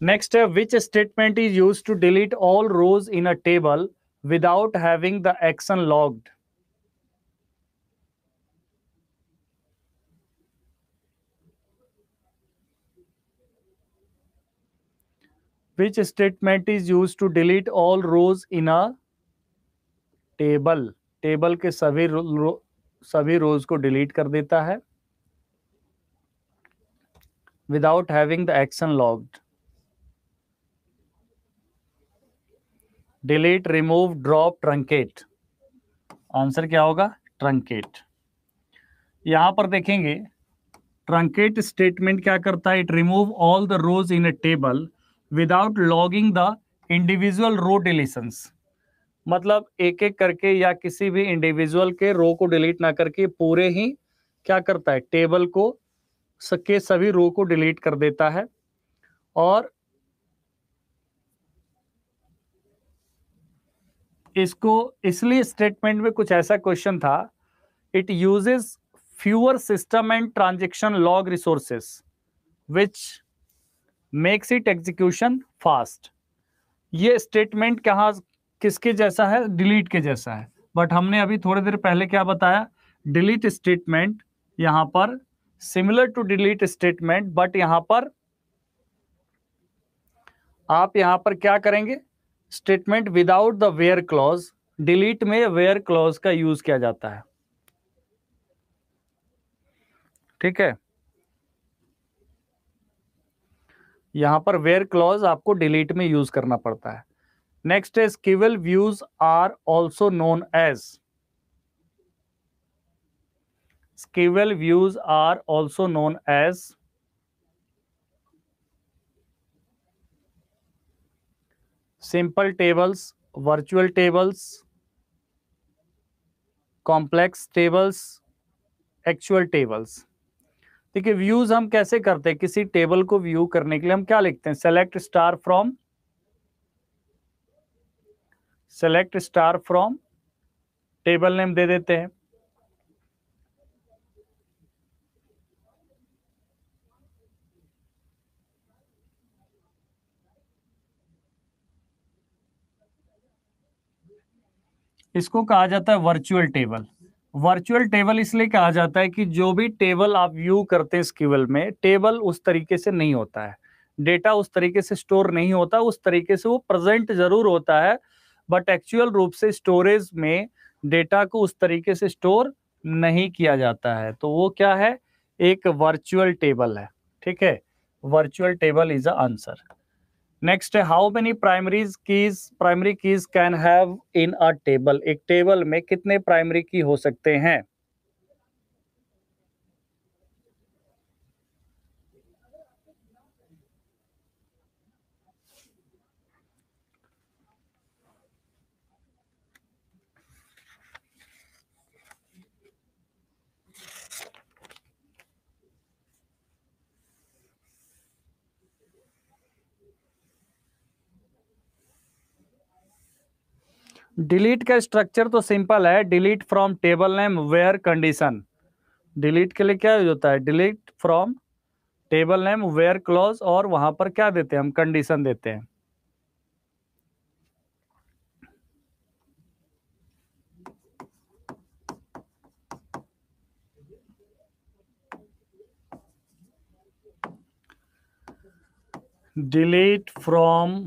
Next, which statement is used to delete all rows in a table without having the action logged? Which statement is used to delete all rows in a table? Table के सभी रो, सभी रोज को delete कर देता है without having the action logged delete remove drop truncate answer क्या होगा truncate यहां पर देखेंगे ट्रंकेट स्टेटमेंट क्या करता है it remove all the rows in a table without logging the individual row deletions मतलब एक एक करके या किसी भी इंडिविजुअल के रो को डिलीट ना करके पूरे ही क्या करता है टेबल को के सभी रो को डिलीट कर देता है और इसको इसलिए स्टेटमेंट में कुछ ऐसा क्वेश्चन था it uses fewer system and transaction log resources which makes it execution fast ये स्टेटमेंट कहा किसके जैसा है डिलीट के जैसा है बट हमने अभी थोड़ी देर पहले क्या बताया डिलीट स्टेटमेंट यहां पर similar to delete statement but यहां पर आप यहां पर क्या करेंगे statement without the where clause delete में वेयर क्लॉज का यूज किया जाता है ठीक है यहां पर वेयर क्लॉज आपको डिलीट में यूज करना पड़ता है next is SQL views are also known as SQL views are also known as simple tables virtual tables complex tables actual tables देखिए व्यूज हम कैसे करते हैं किसी टेबल को व्यू करने के लिए हम क्या लिखते हैं select star from select star from table name दे देते हैं इसको कहा जाता है वर्चुअल टेबल वर्चुअल टेबल इसलिए कहा जाता है कि जो भी टेबल आप व्यू करते हैं स्कीवल में टेबल उस तरीके से नहीं होता है डेटा उस तरीके से स्टोर नहीं होता उस तरीके से वो प्रेजेंट जरूर होता है बट एक्चुअल रूप से स्टोरेज में डेटा को उस तरीके से स्टोर नहीं किया जाता है तो वो क्या है एक वर्चुअल टेबल है ठीक है virtual table is a answer next है how many primaries keys primary keys can have in a table एक टेबल में कितने प्राइमरी की हो सकते हैं डिलीट का स्ट्रक्चर तो सिंपल है delete from table name where condition delete के लिए क्या यूज होता है delete from table name where clause और वहां पर क्या देते हैं हम कंडीशन देते हैं delete from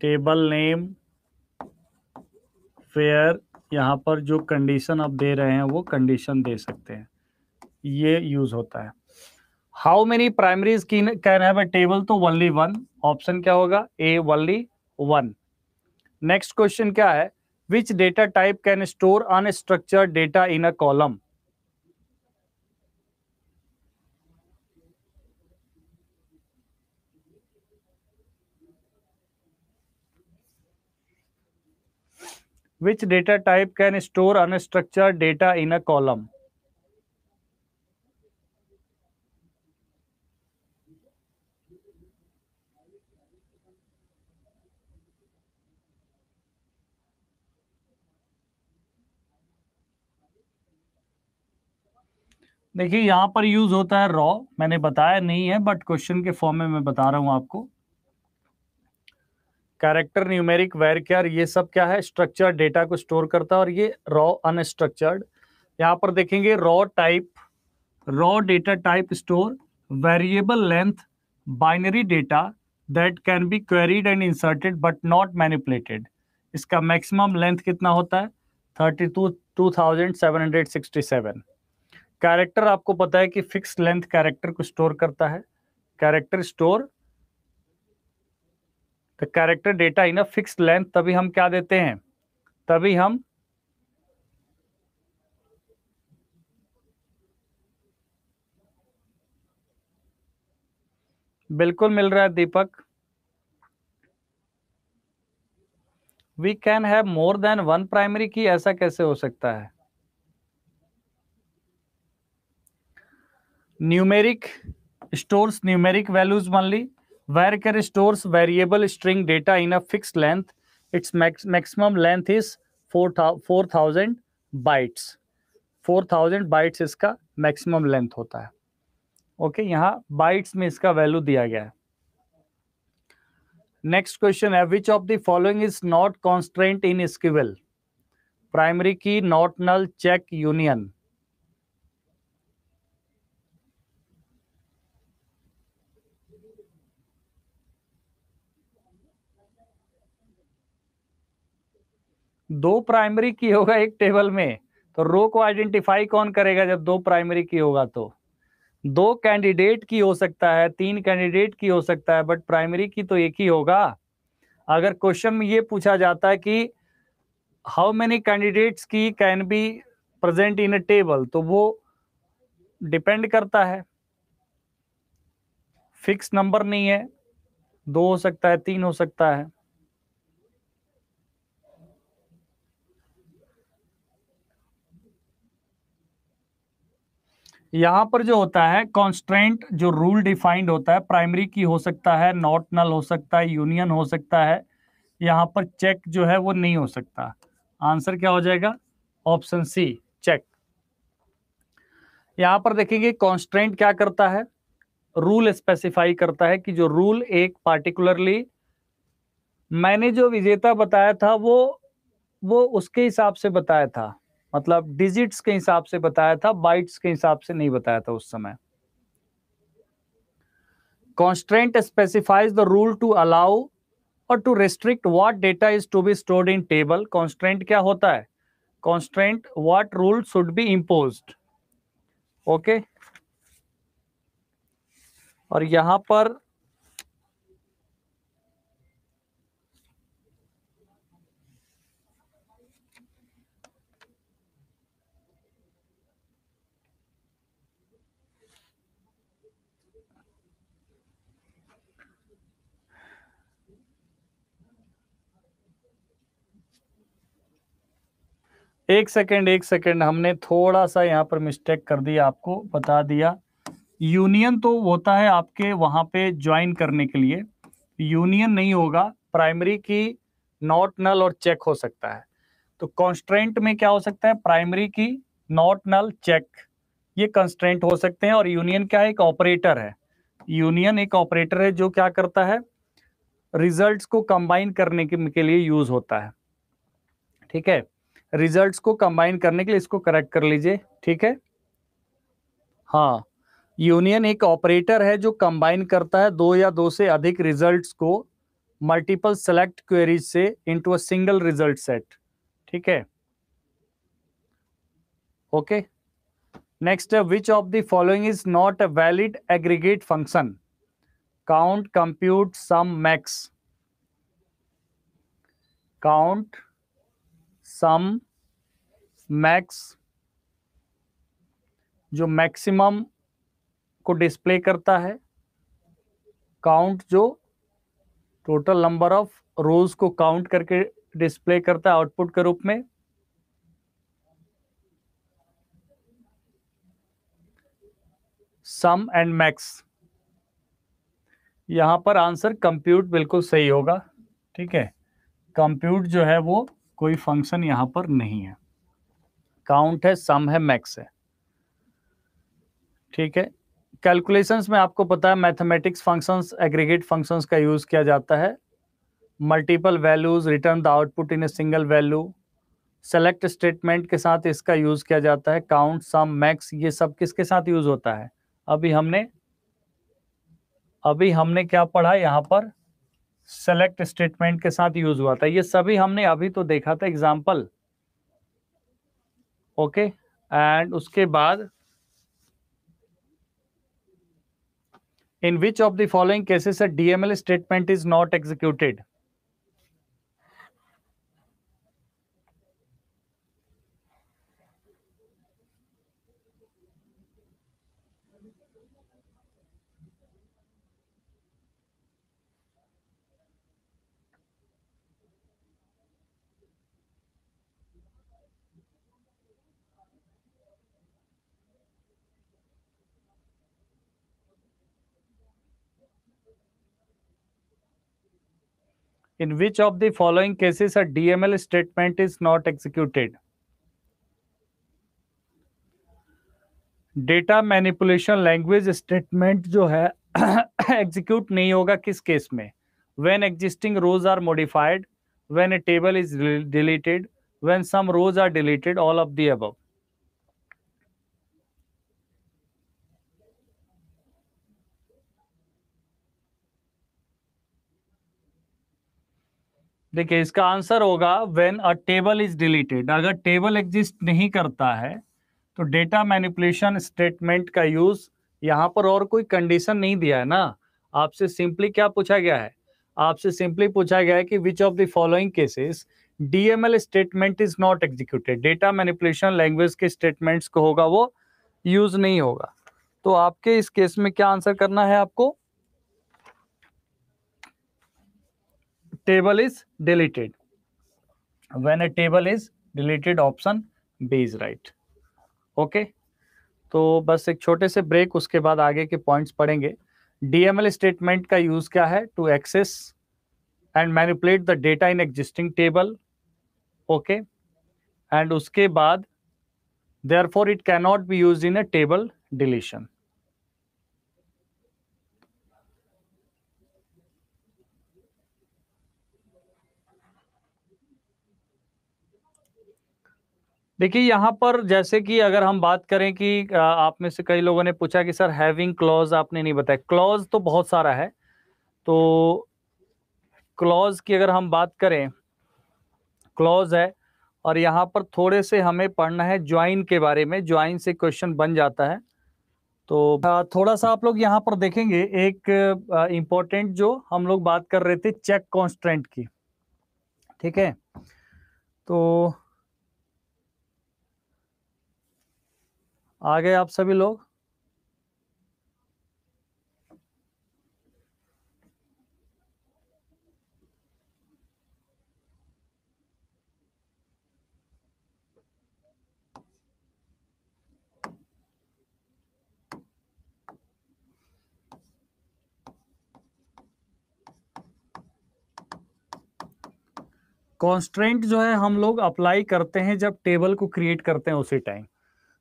table name where यहाँ पर जो कंडीशन आप दे रहे हैं वो कंडीशन दे सकते हैं ये यूज होता है how many primaries can have table तो वनली वन ऑप्शन क्या होगा A only one next question क्या है which data type can store unstructured data in a column which data type can store unstructured data in a column देखिए यहाँ पर use होता है रॉ मैंने बताया नहीं है बट क्वेश्चन के फॉर्म में मैं बता रहा हूँ आपको कैरेक्टर न्यूमेरिक वेर क्यार ये सब क्या है स्ट्रक्चर्ड डेटा को स्टोर करता है और ये रॉ अनस्ट्रक्चर्ड यहाँ पर देखेंगे raw type raw data type store variable length binary data that can be queried and inserted but not manipulated इसका मैक्सिमम लेंथ कितना होता है thirty two two thousand seven hundred sixty seven character आपको पता है कि फिक्स लेंथ कैरेक्टर को store करता है कैरेक्टर स्टोर तो character data in fix length तभी हम क्या देते हैं तभी हम बिल्कुल मिल रहा है Deepak we can have more than one primary key ऐसा कैसे हो सकता है न्यूमेरिक स्टोर्स न्यूमेरिक वैल्यूज मान ली Varchar stores variable string data in a fixed length. Its max maximum length is 4000 bytes. 4000 bytes इसका मैक्सिमम लेंथ होता है ओके okay, यहाँ बाइट्स में इसका वैल्यू दिया गया है नेक्स्ट क्वेश्चन है which of the following is not constant in SQL primary key not null check union दो प्राइमरी की होगा एक टेबल में तो रो को आइडेंटिफाई कौन करेगा जब दो प्राइमरी की होगा तो दो कैंडिडेट की हो सकता है तीन कैंडिडेट की हो सकता है बट प्राइमरी की तो एक ही होगा अगर क्वेश्चन में ये पूछा जाता है कि how many candidates key can be present in a table तो वो डिपेंड करता है फिक्स नंबर नहीं है दो हो सकता है तीन हो सकता है यहां पर जो होता है कॉन्स्ट्रेंट जो रूल डिफाइंड होता है प्राइमरी की हो सकता है नॉट नल हो सकता है यूनियन हो सकता है यहां पर चेक जो है वो नहीं हो सकता आंसर क्या हो जाएगा ऑप्शन सी चेक यहाँ पर देखेंगे कॉन्स्ट्रेंट क्या करता है रूल स्पेसिफाई करता है कि जो रूल एक पार्टिकुलरली मैंने जो विजेता बताया था वो वो उसके हिसाब से बताया था मतलब डिजिट्स के हिसाब से बताया था बाइट्स के हिसाब से नहीं बताया था उस समय constraint specifies the rule to allow और to restrict what data is to be stored in table constraint क्या होता है constraint what rule should be impose okay और यहां पर एक सेकेंड एक सेकेंड हमने थोड़ा सा यहाँ पर मिस्टेक कर दिया आपको बता दिया यूनियन तो होता है आपके वहाँ पे ज्वाइन करने के लिए यूनियन नहीं होगा प्राइमरी की नॉट नल और चेक हो सकता है तो कॉन्स्ट्रेंट में क्या हो सकता है primary key not null check ये कंस्ट्रेंट हो सकते हैं और यूनियन क्या है एक ऑपरेटर है यूनियन एक ऑपरेटर है जो क्या करता है रिजल्ट्स को कंबाइन करने के, के लिए यूज होता है ठीक है रिजल्ट्स को कंबाइन करने के लिए इसको करेक्ट कर लीजिए ठीक है हाँ यूनियन एक ऑपरेटर है जो कंबाइन करता है दो या दो से अधिक रिजल्ट्स को मल्टीपल सेलेक्ट क्वेरीज से into a single result set ठीक है ओके नेक्स्ट है which of the following is not a valid aggregate function count compute sum max count sum max जो मैक्सिमम को डिस्प्ले करता है काउंट जो टोटल नंबर ऑफ रोज को काउंट करके डिस्प्ले करता है आउटपुट के रूप में सम एंड मैक्स यहां पर आंसर कंप्यूट बिल्कुल सही होगा ठीक है कंप्यूट जो है वो कोई फंक्शन यहां पर नहीं है काउंट है सम है मैक्स है ठीक है कैलकुलेशंस में आपको पता है मैथमेटिक्स फंक्शंस एग्रीगेट फंक्शंस का यूज किया जाता है multiple values return the output in a single value select statement के साथ इसका यूज किया जाता है काउंट सम मैक्स ये सब किसके साथ यूज होता है अभी हमने अभी हमने क्या पढ़ा यहाँ पर सेलेक्ट स्टेटमेंट के साथ यूज हुआ था ये सभी हमने अभी तो देखा था एग्जाम्पल ओके एंड उसके बाद in which of the following cases DML statement is not executed in which of the following cases a dml statement is not executed data manipulation language statement jo hai execute nahi hoga kis case mein when existing rows are modified when a table is deleted when some rows are deleted all of the above देखिए इसका answer होगा when a table is deleted अगर table exist नहीं करता है तो data manipulation statement का use यहाँ पर और कोई कंडीशन नहीं दिया है ना आपसे सिंपली क्या पूछा गया है आपसे सिंपली पूछा गया है कि which of the following cases DML statement is not executed data manipulation language के स्टेटमेंट्स को होगा वो यूज नहीं होगा तो आपके इस केस में क्या आंसर करना है आपको table is deleted when a table is deleted option b is right okay तो बस एक छोटे से ब्रेक उसके बाद आगे के पॉइंट्स पढ़ेंगे डीएमएल स्टेटमेंट का यूज क्या है to access and manipulate the data in existing table okay and उसके बाद therefore it it not be use in a table deletion देखिए यहाँ पर जैसे कि अगर हम बात करें कि आप में से कई लोगों ने पूछा कि सर हैविंग क्लॉज आपने नहीं बताया क्लॉज तो बहुत सारा है तो क्लॉज की अगर हम बात करें क्लॉज है और यहाँ पर थोड़े से हमें पढ़ना है ज्वाइन के बारे में ज्वाइन से क्वेश्चन बन जाता है तो थोड़ा सा आप लोग यहाँ पर देखेंगे एक इम्पोर्टेंट जो हम लोग बात कर रहे थे चेक कॉन्स्टेंट की ठीक है तो आ गए आप सभी लोग कॉन्स्टेंट जो है हम लोग अप्लाई करते हैं जब टेबल को क्रिएट करते हैं उसी टाइम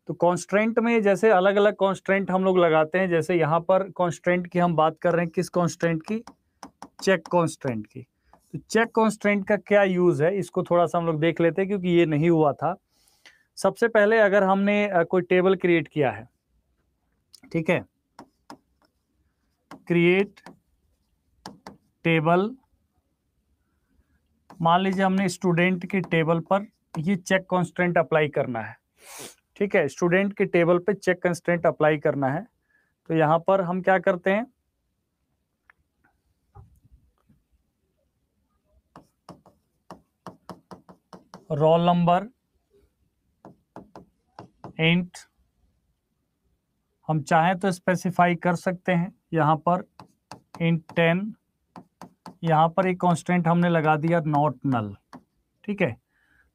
तो कॉन्स्ट्रेंट में जैसे अलग अलग कॉन्स्ट्रेंट हम लोग लगाते हैं जैसे यहाँ पर कॉन्स्ट्रेंट की हम बात कर रहे हैं किस कॉन्स्ट्रेंट की चेक कॉन्स्ट्रेंट की तो चेक कॉन्स्ट्रेंट का क्या यूज़ है इसको थोड़ा सा हम लोग देख लेते हैं क्योंकि ये नहीं हुआ था सबसे पहले अगर हमने कोई टेबल क्रिएट किया है ठीक है क्रिएट टेबल मान लीजिए हमने स्टूडेंट के टेबल पर ये चेक कॉन्स्टेंट अप्लाई करना है ठीक है स्टूडेंट के टेबल पे चेक कंस्टेंट अप्लाई करना है तो यहां पर हम क्या करते हैं रोल नंबर इंट हम चाहें तो स्पेसिफाई कर सकते हैं यहां पर इंट टेन यहां पर एक कांस्टेंट हमने लगा दिया नॉट नल ठीक है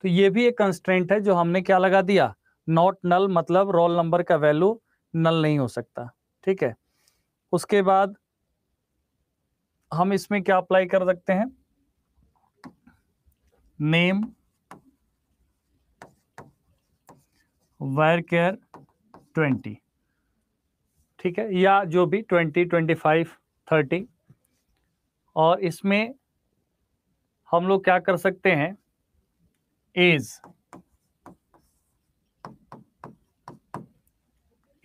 तो ये भी एक कंस्टेंट है जो हमने क्या लगा दिया नॉट नल मतलब रोल नंबर का वैल्यू नल नहीं हो सकता ठीक है उसके बाद हम इसमें क्या अप्लाई कर सकते हैं नेम वायर केयर ट्वेंटी ठीक है या जो भी ट्वेंटी ट्वेंटी फाइव थर्टी और इसमें हम लोग क्या कर सकते हैं एज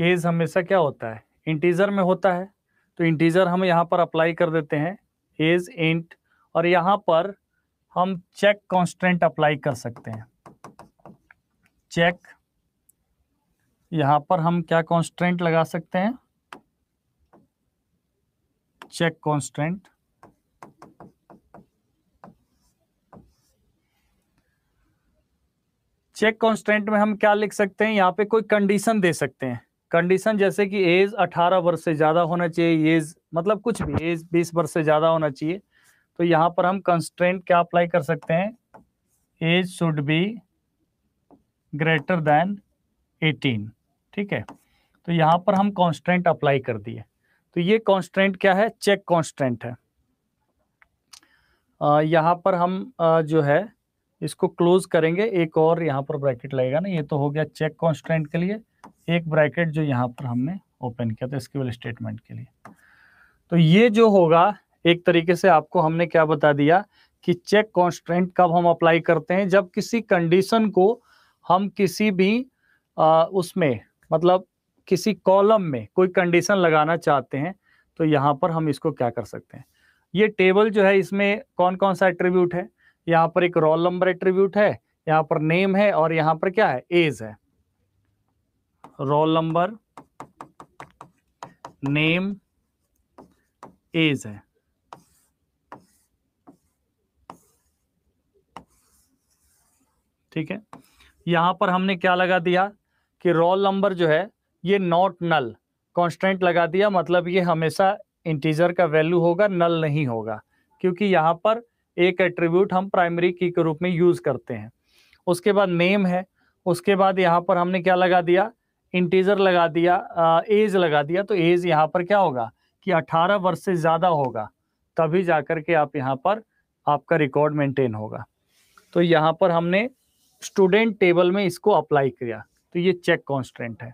एज हमेशा क्या होता है इंटीजर में होता है तो इंटीजर हम यहाँ पर अप्लाई कर देते हैं एज इंट और यहाँ पर हम चेक कॉन्स्टेंट अप्लाई कर सकते हैं चेक यहाँ पर हम क्या कॉन्स्टेंट लगा सकते हैं चेक कॉन्स्टेंट चेक कॉन्स्टेंट में हम क्या लिख सकते हैं यहाँ पे कोई कंडीशन दे सकते हैं कंडीशन जैसे कि एज 18 वर्ष से ज़्यादा होना चाहिए एज मतलब कुछ भी एज 20 वर्ष से ज़्यादा होना चाहिए तो यहाँ पर हम कंस्ट्रेंट क्या अप्लाई कर सकते हैं age should be greater than 18 ठीक है तो यहाँ पर हम कॉन्स्टेंट अप्लाई कर दिए तो ये कॉन्स्टेंट क्या है चेक कॉन्स्टेंट है आ, यहाँ पर हम आ, जो है इसको क्लोज करेंगे एक और यहाँ पर ब्रैकेट लगेगा ना ये तो हो गया चेक कॉन्स्टेंट के लिए एक ब्रैकेट जो यहाँ पर हमने ओपन किया था इसके स्टेटमेंट के लिए तो ये जो होगा एक तरीके से आपको हमने क्या बता दिया कि चेक कॉन्स्टेंट कब हम अप्लाई करते हैं जब किसी कंडीशन को हम किसी भी आ, उसमें मतलब किसी कॉलम में कोई कंडीशन लगाना चाहते हैं तो यहाँ पर हम इसको क्या कर सकते हैं ये टेबल जो है इसमें कौन कौन सा एट्रीब्यूट है यहाँ पर एक रोल नंबर एट्रीब्यूट है यहाँ पर नेम है और यहाँ पर क्या है एज है रोल नंबर नेम एज है ठीक है यहां पर हमने क्या लगा दिया कि रोल नंबर जो है ये नॉट नल कॉन्स्टेंट लगा दिया मतलब ये हमेशा इंटीजर का वैल्यू होगा नल नहीं होगा क्योंकि यहां पर एक एट्रीब्यूट हम प्राइमरी की के रूप में यूज करते हैं उसके बाद नेम है उसके बाद यहाँ पर हमने क्या लगा दिया इंटीजर लगा दिया एज लगा दिया तो एज यहाँ पर क्या होगा कि 18 वर्ष से ज़्यादा होगा तभी जाकर के आप यहाँ पर आपका रिकॉर्ड मेंटेन होगा तो यहाँ पर हमने स्टूडेंट टेबल में इसको अप्लाई किया तो ये चेक कॉन्स्टेंट है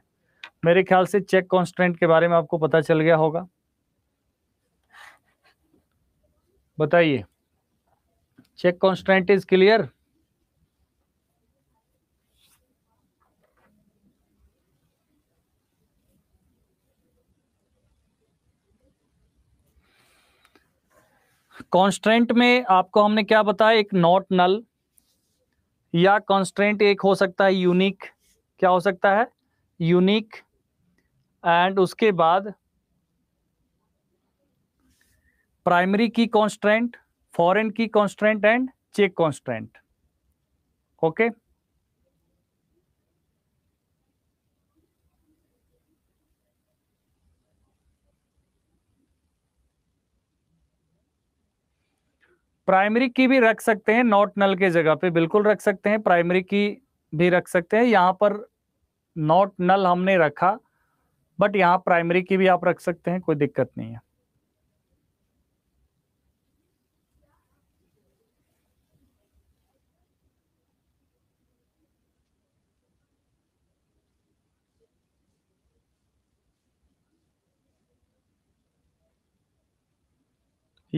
मेरे ख्याल से चेक कॉन्स्टेंट के बारे में आपको पता चल गया होगा बताइए check constraint is clear constraint में आपको हमने क्या बताया एक नॉट नल या कॉन्स्टेंट एक हो सकता है यूनिक क्या हो सकता है यूनिक एंड उसके बाद primary key constraint foreign key constraint and check constraint okay okay? Primary key भी रख सकते हैं नॉट नल के जगह पे बिल्कुल रख सकते हैं प्राइमरी की भी रख सकते हैं यहाँ पर नॉट नल हमने रखा बट यहाँ प्राइमरी की भी आप रख सकते हैं कोई दिक्कत नहीं है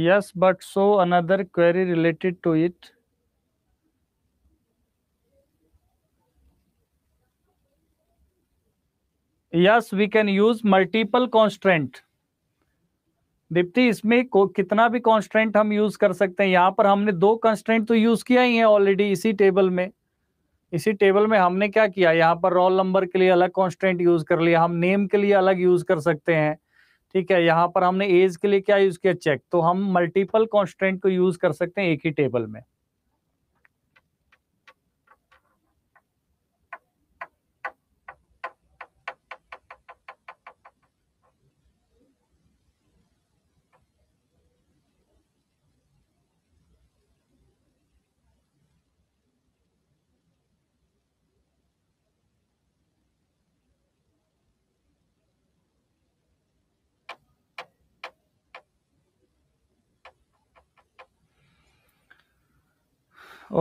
yes but so another query related to it yes we can use multiple constraint Deepti इसमें को, कितना भी कॉन्स्टेंट हम यूज कर सकते हैं यहाँ पर हमने दो कंस्टेंट तो यूज किया ही है ऑलरेडी इसी टेबल में इसी टेबल में हमने क्या किया यहाँ पर रोल नंबर के लिए अलग कॉन्स्टेंट यूज कर लिया हम नेम के लिए अलग यूज कर सकते हैं ठीक है यहाँ पर हमने एज के लिए क्या यूज किया चेक तो हम मल्टीपल कॉन्स्टेंट को यूज कर सकते हैं एक ही टेबल में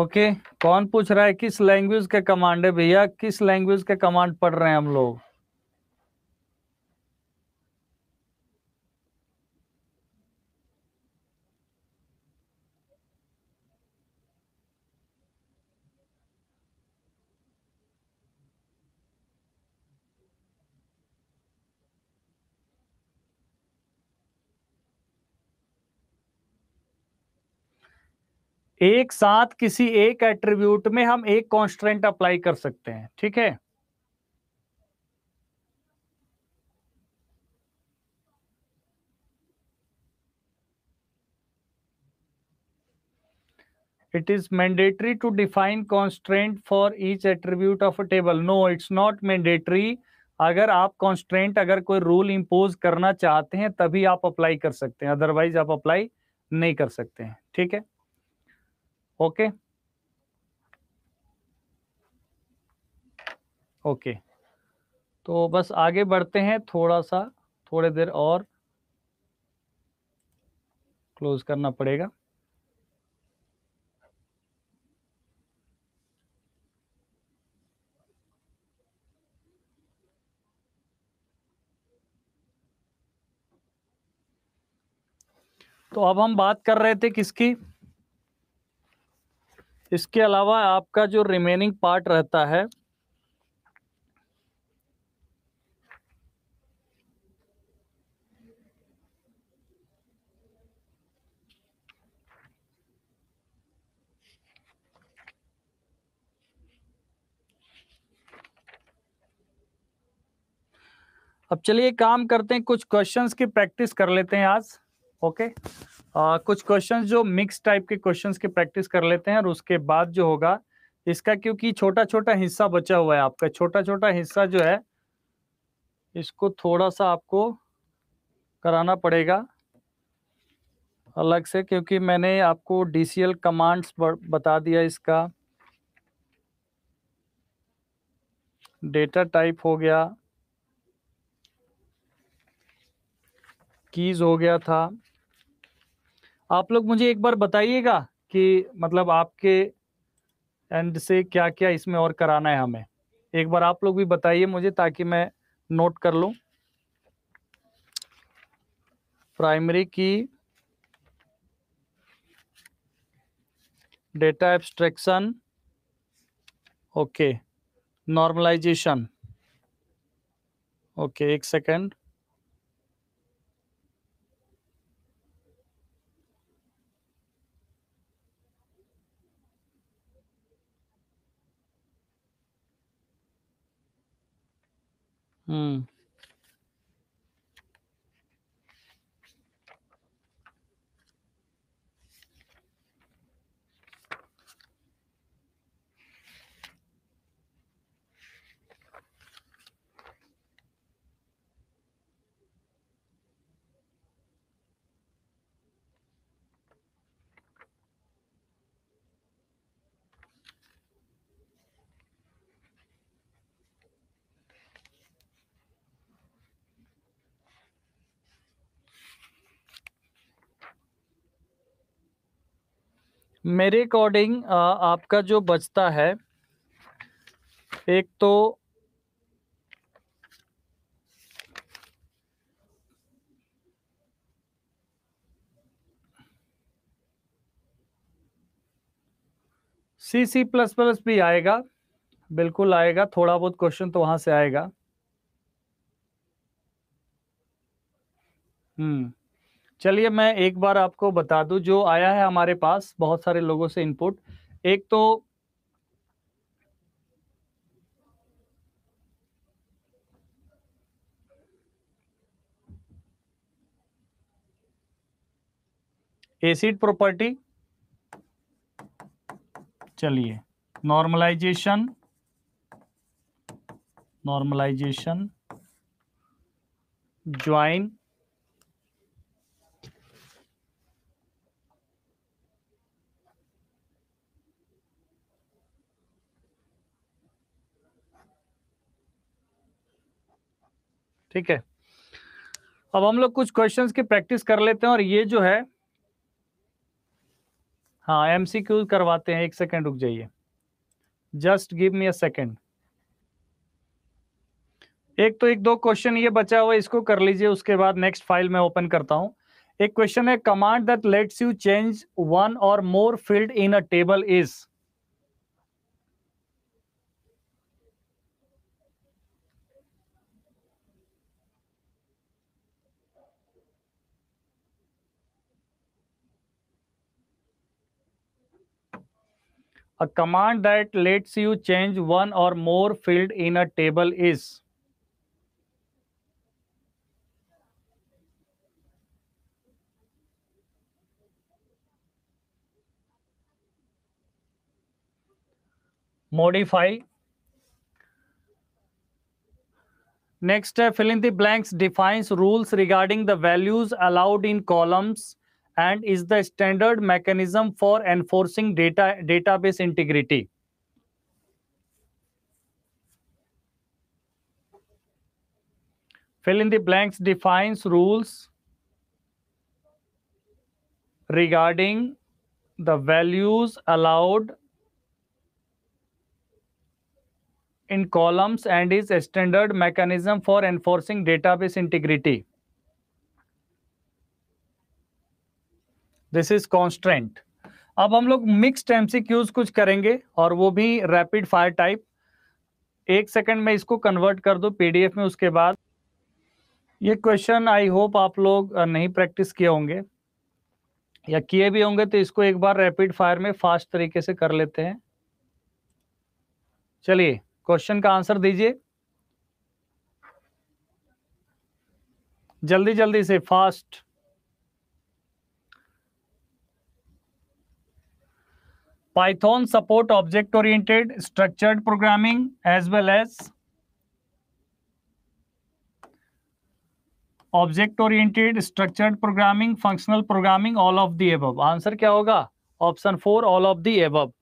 ओके कौन पूछ रहा है किस लैंग्वेज के कमांड है भैया किस लैंग्वेज के कमांड पढ़ रहे हैं हम लोग एक साथ किसी एक एट्रीब्यूट में हम एक कॉन्स्टेंट अप्लाई कर सकते हैं ठीक है it is mandatory to define constraint for each attribute of a table no it's not mandatory अगर आप कॉन्स्टेंट अगर कोई रूल इंपोज करना चाहते हैं तभी आप अप्लाई कर सकते हैं अदरवाइज आप अप्लाई नहीं कर सकते हैं ठीक है ओके ओके तो बस आगे बढ़ते हैं थोड़ा सा थोड़े देर और क्लोज करना पड़ेगा तो अब हम बात कर रहे थे किसकी इसके अलावा आपका जो रिमेनिंग पार्ट रहता है अब चलिए काम करते हैं कुछ क्वेश्चंस की प्रैक्टिस कर लेते हैं आज ओके okay? आ, कुछ क्वेश्चंस जो मिक्स टाइप के क्वेश्चंस के प्रैक्टिस कर लेते हैं और उसके बाद जो होगा इसका क्योंकि छोटा छोटा हिस्सा बचा हुआ है आपका छोटा छोटा हिस्सा जो है इसको थोड़ा सा आपको कराना पड़ेगा अलग से क्योंकि मैंने आपको डीसीएल कमांड्स बता दिया इसका डेटा टाइप हो गया कीज हो गया था आप लोग मुझे एक बार बताइएगा कि मतलब आपके एंड से क्या क्या इसमें और कराना है हमें एक बार आप लोग भी बताइए मुझे ताकि मैं नोट कर लूँ primary key data abstraction okay normalization okay एक सेकेंड Mm. मेरे अकॉर्डिंग आपका जो बचता है एक तो सी सी प्लस प्लस भी आएगा बिल्कुल आएगा थोड़ा बहुत क्वेश्चन तो वहां से आएगा हम्म चलिए मैं एक बार आपको बता दूं जो आया है हमारे पास बहुत सारे लोगों से इनपुट एक तो एसिड प्रॉपर्टी चलिए नॉर्मलाइजेशन नॉर्मलाइजेशन ज्वाइन ठीक है अब हम लोग कुछ क्वेश्चंस की प्रैक्टिस कर लेते हैं और ये जो है हाँ एमसीक्यू करवाते हैं एक सेकेंड रुक जाइए just give me a second एक तो एक दो क्वेश्चन ये बचा हुआ इसको कर लीजिए उसके बाद नेक्स्ट फाइल में ओपन करता हूँ एक क्वेश्चन है command that lets you change one or more field in a table is A command that lets you change one or more field in a table is. Modify. Next, uh, fill in the blanks defines rules regarding the values allowed in columns and is the standard mechanism for enforcing data database integrity. Fill in the blanks defines rules regarding the values allowed in columns and is a standard mechanism for enforcing database integrity. This is constraint अब हम लोग mixed MCQs कुछ करेंगे और वो भी rapid fire type एक second में इसको कन्वर्ट कर दो पीडीएफ में उसके बाद ये क्वेश्चन आई होप आप लोग नहीं प्रैक्टिस किए होंगे या किए भी होंगे तो इसको एक बार रैपिड फायर में फास्ट तरीके से कर लेते हैं चलिए क्वेश्चन का आंसर दीजिए जल्दी जल्दी से fast Python support object oriented structured programming as well as object oriented structured programming functional programming all of the above answer क्या होगा option four all of the above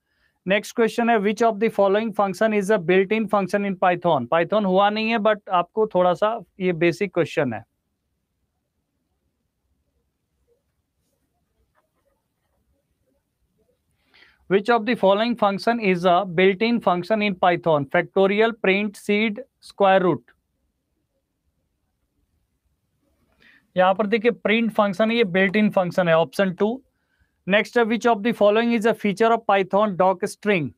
next question है which of the following function is a built in function in Python Python हुआ नहीं है but आपको थोड़ा सा ये बेसिक क्वेश्चन है Which of the following function is a built-in function in Python? Factorial, print, seed, square root. यहाँ पर देखिए प्रिंट फंक्शन ये बिल्ट इन फंक्शन है ऑप्शन टू नेक्स्ट है which of the following is a feature of Python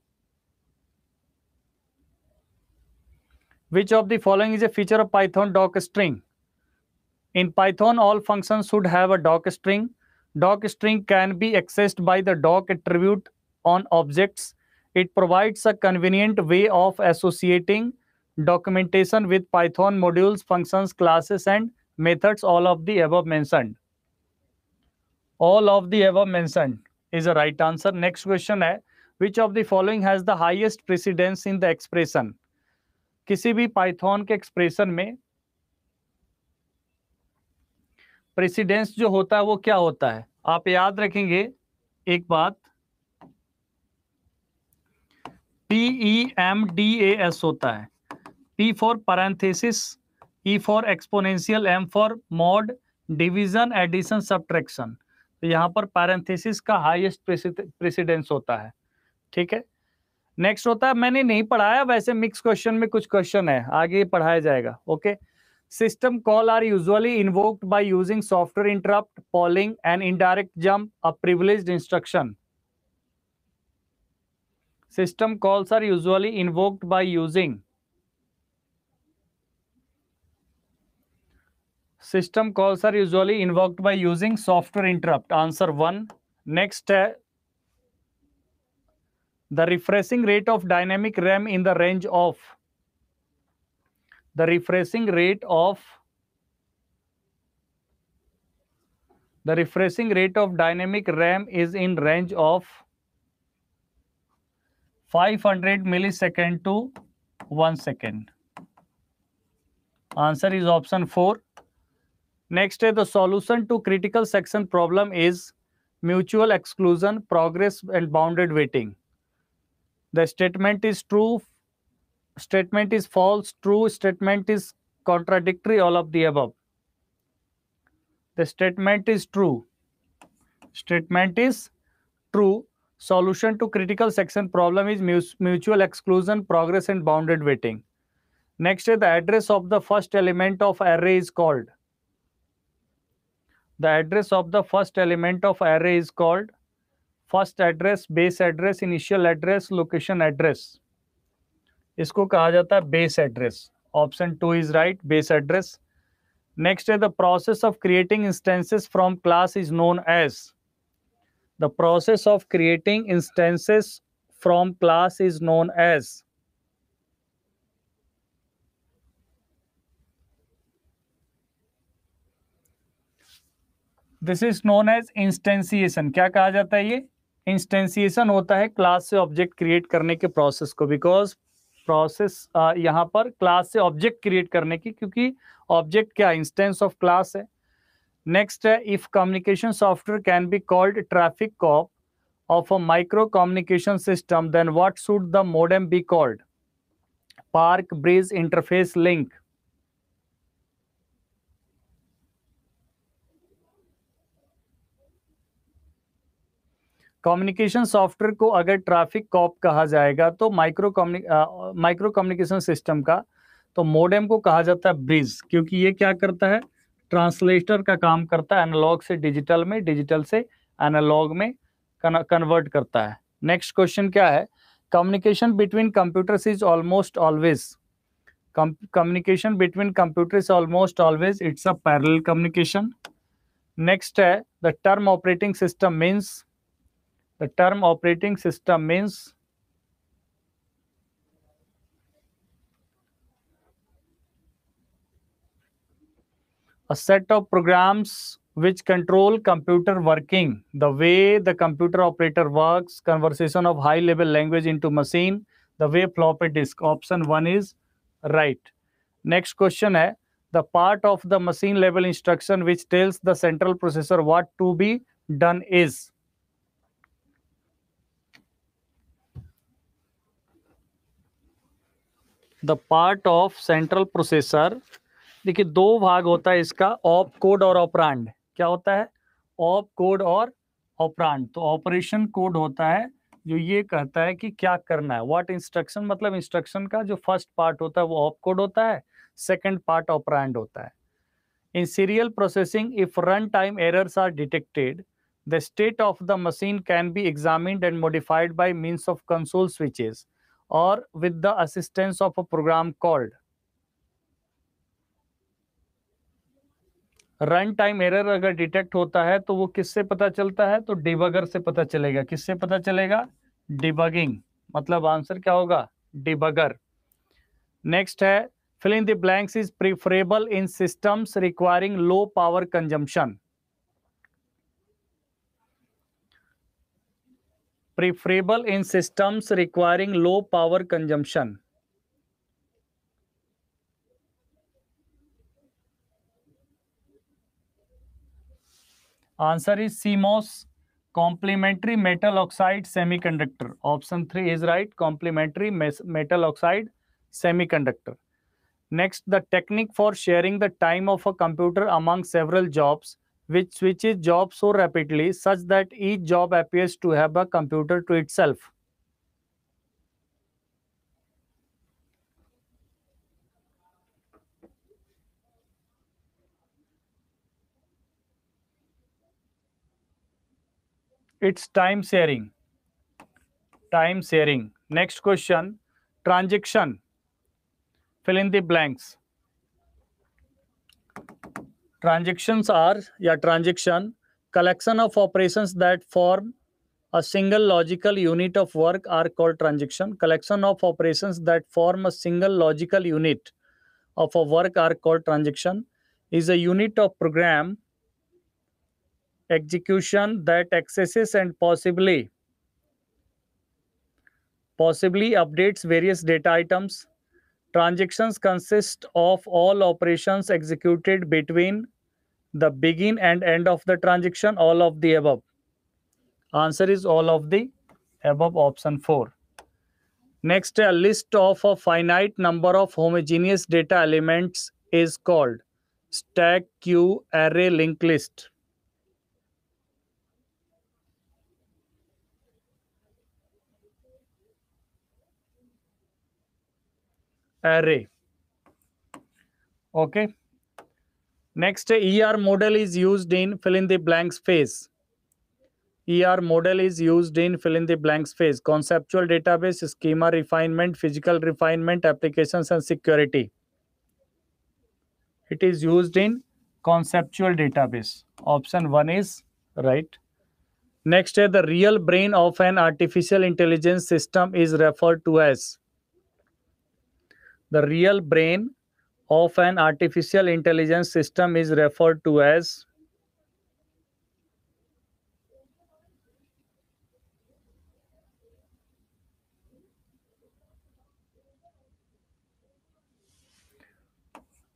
which of the following is a feature of python doc string in python all functions should have a doc string doc string can be accessed by the doc attribute on objects. It provides a convenient way of associating documentation with Python modules, functions, classes, and methods, all of the above mentioned. All of the above mentioned is a right answer. Next question है which of the following has the highest precedence in the expression? किसी भी Python के expression में precedence जो होता है वो क्या होता है आप याद रखेंगे एक बात P E M D A S होता है P for parenthesis E for exponential M for mod division addition subtraction तो यहाँ पर पैरेंथेसिस का हाईएस्ट प्रेसिडेंस होता है ठीक है नेक्स्ट होता है मैंने नहीं पढ़ाया वैसे मिक्स क्वेश्चन में कुछ क्वेश्चन है आगे पढ़ाया जाएगा okay system call are usually invoked by using software interrupt polling and indirect jump a privileged instruction System calls are usually invoked by using System calls are usually invoked by using software interrupt. Answer 1. Next, uh, the refreshing rate of dynamic RAM in the range of the refreshing rate of the refreshing rate of dynamic RAM is in range of 500 millisecond to 1 second. Answer is option 4. Next, the solution to critical section problem is mutual exclusion, progress and bounded waiting. The statement is true, statement is false, true, statement is contradictory, all of the above. The statement is true. Statement is true solution to critical section problem is mutual exclusion, progress and bounded waiting. Next, the address of the first element of array is called. The address of the first element of array is called first address, base address, initial address, location address. इसको कहा जाता है base address option two is right base address next है the process of creating instances from class is known as the process of creating instances from class is known as this is known as instantiation क्या कहा जाता है ये इंस्टेंसिएशन होता है class से object create करने के प्रोसेस को बिकॉज प्रोसेस यहां पर क्लास से ऑब्जेक्ट क्रिएट करने की क्योंकि ऑब्जेक्ट क्या इंस्टेंस ऑफ क्लास है नेक्स्ट है if communication software can be called traffic cop of a micro communication system then what should the modem be called park bridge interface link communication software को अगर traffic corp कहा जाएगा तो micro micro communication system का तो modem को कहा जाता है ब्रिज क्योंकि ये क्या करता है ट्रांसलेटर का काम करता है एनालॉग से डिजिटल में डिजिटल से एनालॉग में कन्वर्ट करता है नेक्स्ट क्वेश्चन क्या है communication between computers is almost always communication between computer is almost always it's a parallel communication next है the term operating system means the term operating system means a set of programs which control computer working, the way the computer operator works, conversation of high level language into machine, the way floppy disk. Option one is right. Next question is the part of the machine level instruction which tells the central processor what to be done is. The part of central processor देखिए दो भाग होता है इसका op code और ऑपरांड क्या होता है ऑप कोड और ऑपरांड तो ऑपरेशन कोड होता है जो ये कहता है कि क्या करना है व्हाट इंस्ट्रक्शन मतलब इंस्ट्रक्शन का जो फर्स्ट पार्ट होता है वो ऑप कोड होता है सेकंड पार्ट ऑपरांड होता है in serial processing if run time errors are detected the state of the machine can be examined and modified by means of console switches or with the assistance of a program called run time error अगर detect होता है तो वो किससे पता चलता है तो डिबगर से पता चलेगा किससे पता चलेगा डिबगिंग मतलब आंसर क्या होगा डिबगर नेक्स्ट है filling the blanks is preferable in systems requiring low power consumption preferable in systems requiring low power consumption Answer is CMOS, complementary metal oxide semiconductor. Option 3 is right, complementary metal oxide semiconductor. Next, the technique for sharing the time of a computer among several jobs, which switches jobs so rapidly such that each job appears to have a computer to itself. it's time sharing time sharing next question transaction fill in the blanks transactions are yeah transaction collection of operations that form a single logical unit of work are called transaction collection of operations that form a single logical unit of a work are called transaction is a unit of program execution that accesses and possibly possibly updates various data items. Transactions consist of all operations executed between the begin and end of the transaction, all of the above. Answer is all of the above option 4. Next, a list of a finite number of homogeneous data elements is called stack queue array linked list. array. Okay. Next, ER model is used in fill in the blank space. ER model is used in fill in the blank space, conceptual database, schema refinement, physical refinement, applications and security. It is used in conceptual database. Option 1 is right. Next, the real brain of an artificial intelligence system is referred to as the real brain of an artificial intelligence system is referred to as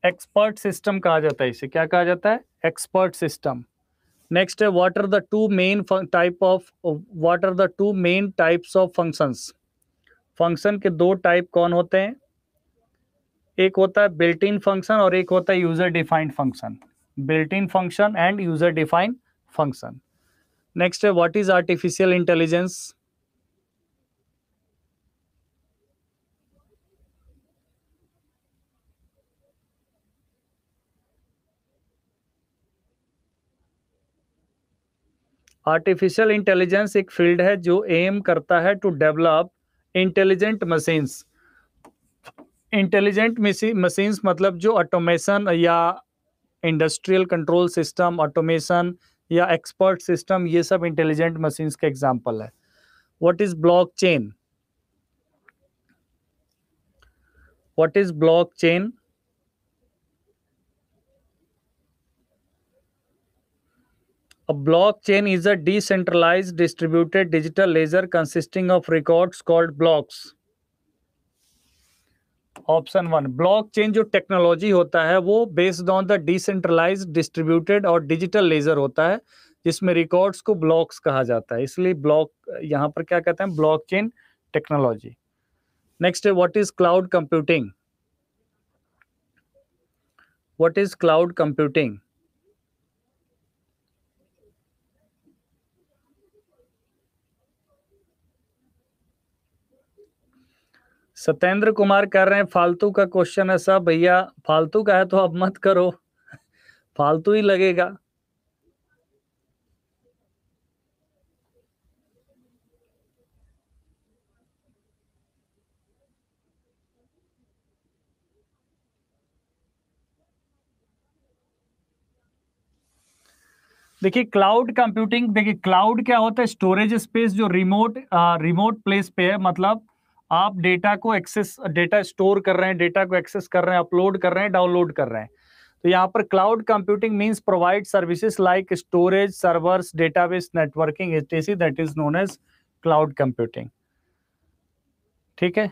expert system कहा जाता है इसे क्या कहा जाता है expert system next है what are the two main type of what are the two main types of functions function के दो टाइप कौन होते हैं एक होता है बिल्ट इन फंक्शन और एक होता है user defined function built in function and user defined function next है what is artificial intelligence artificial intelligence एक फील्ड है जो एम करता है to develop intelligent machines intelligent machines मतलब जो ऑटोमेशन या इंडस्ट्रियल कंट्रोल सिस्टम ऑटोमेशन या एक्सपर्ट सिस्टम ये सब इंटेलिजेंट मशीन्स का एग्जांपल है what is blockchain what is blockchain block chain is a decentralize distributed digital ledger consisting of records called blocks option one blockchain जो technology होता है वो based on the decentralize distributed और digital ledger होता है जिसमें records को blocks कहा जाता है इसलिए ब्लॉक यहाँ पर क्या कहते हैं ब्लॉकचेन टेक्नोलॉजी नेक्स्ट है what is cloud computing what is cloud computing Satyendra Kumar कह रहे हैं फालतू का क्वेश्चन है सब भैया फालतू का है तो अब मत करो फालतू ही लगेगा देखिए क्लाउड कंप्यूटिंग देखिए क्लाउड क्या होता है स्टोरेज स्पेस जो रिमोट आ, रिमोट प्लेस पे है मतलब आप डेटा को एक्सेस डेटा स्टोर कर रहे हैं डेटा को एक्सेस कर रहे हैं अपलोड कर रहे हैं डाउनलोड कर रहे हैं तो यहाँ पर cloud computing means provide services like storage servers database networking एचटीसी that is known as cloud computing ठीक है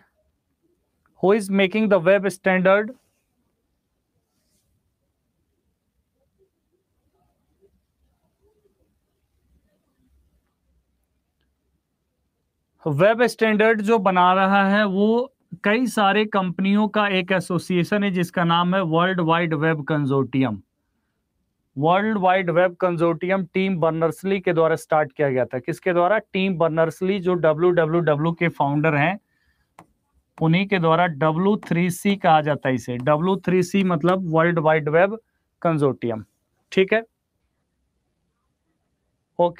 who is making the web standard तो वेब स्टैंडर्ड जो बना रहा है वो कई सारे कंपनियों का एक एसोसिएशन है जिसका नाम है World Wide Web Consortium World Wide Web Consortium Tim Berners Lee के द्वारा स्टार्ट किया गया था किसके द्वारा टीम बर्नर्सली जो डब्ल्यू के फाउंडर हैं उन्हीं के द्वारा डब्ल्यू कहा जाता है इसे डब्ल्यू मतलब वर्ल्ड वाइड वेब कंजोर्टियम ठीक है ओके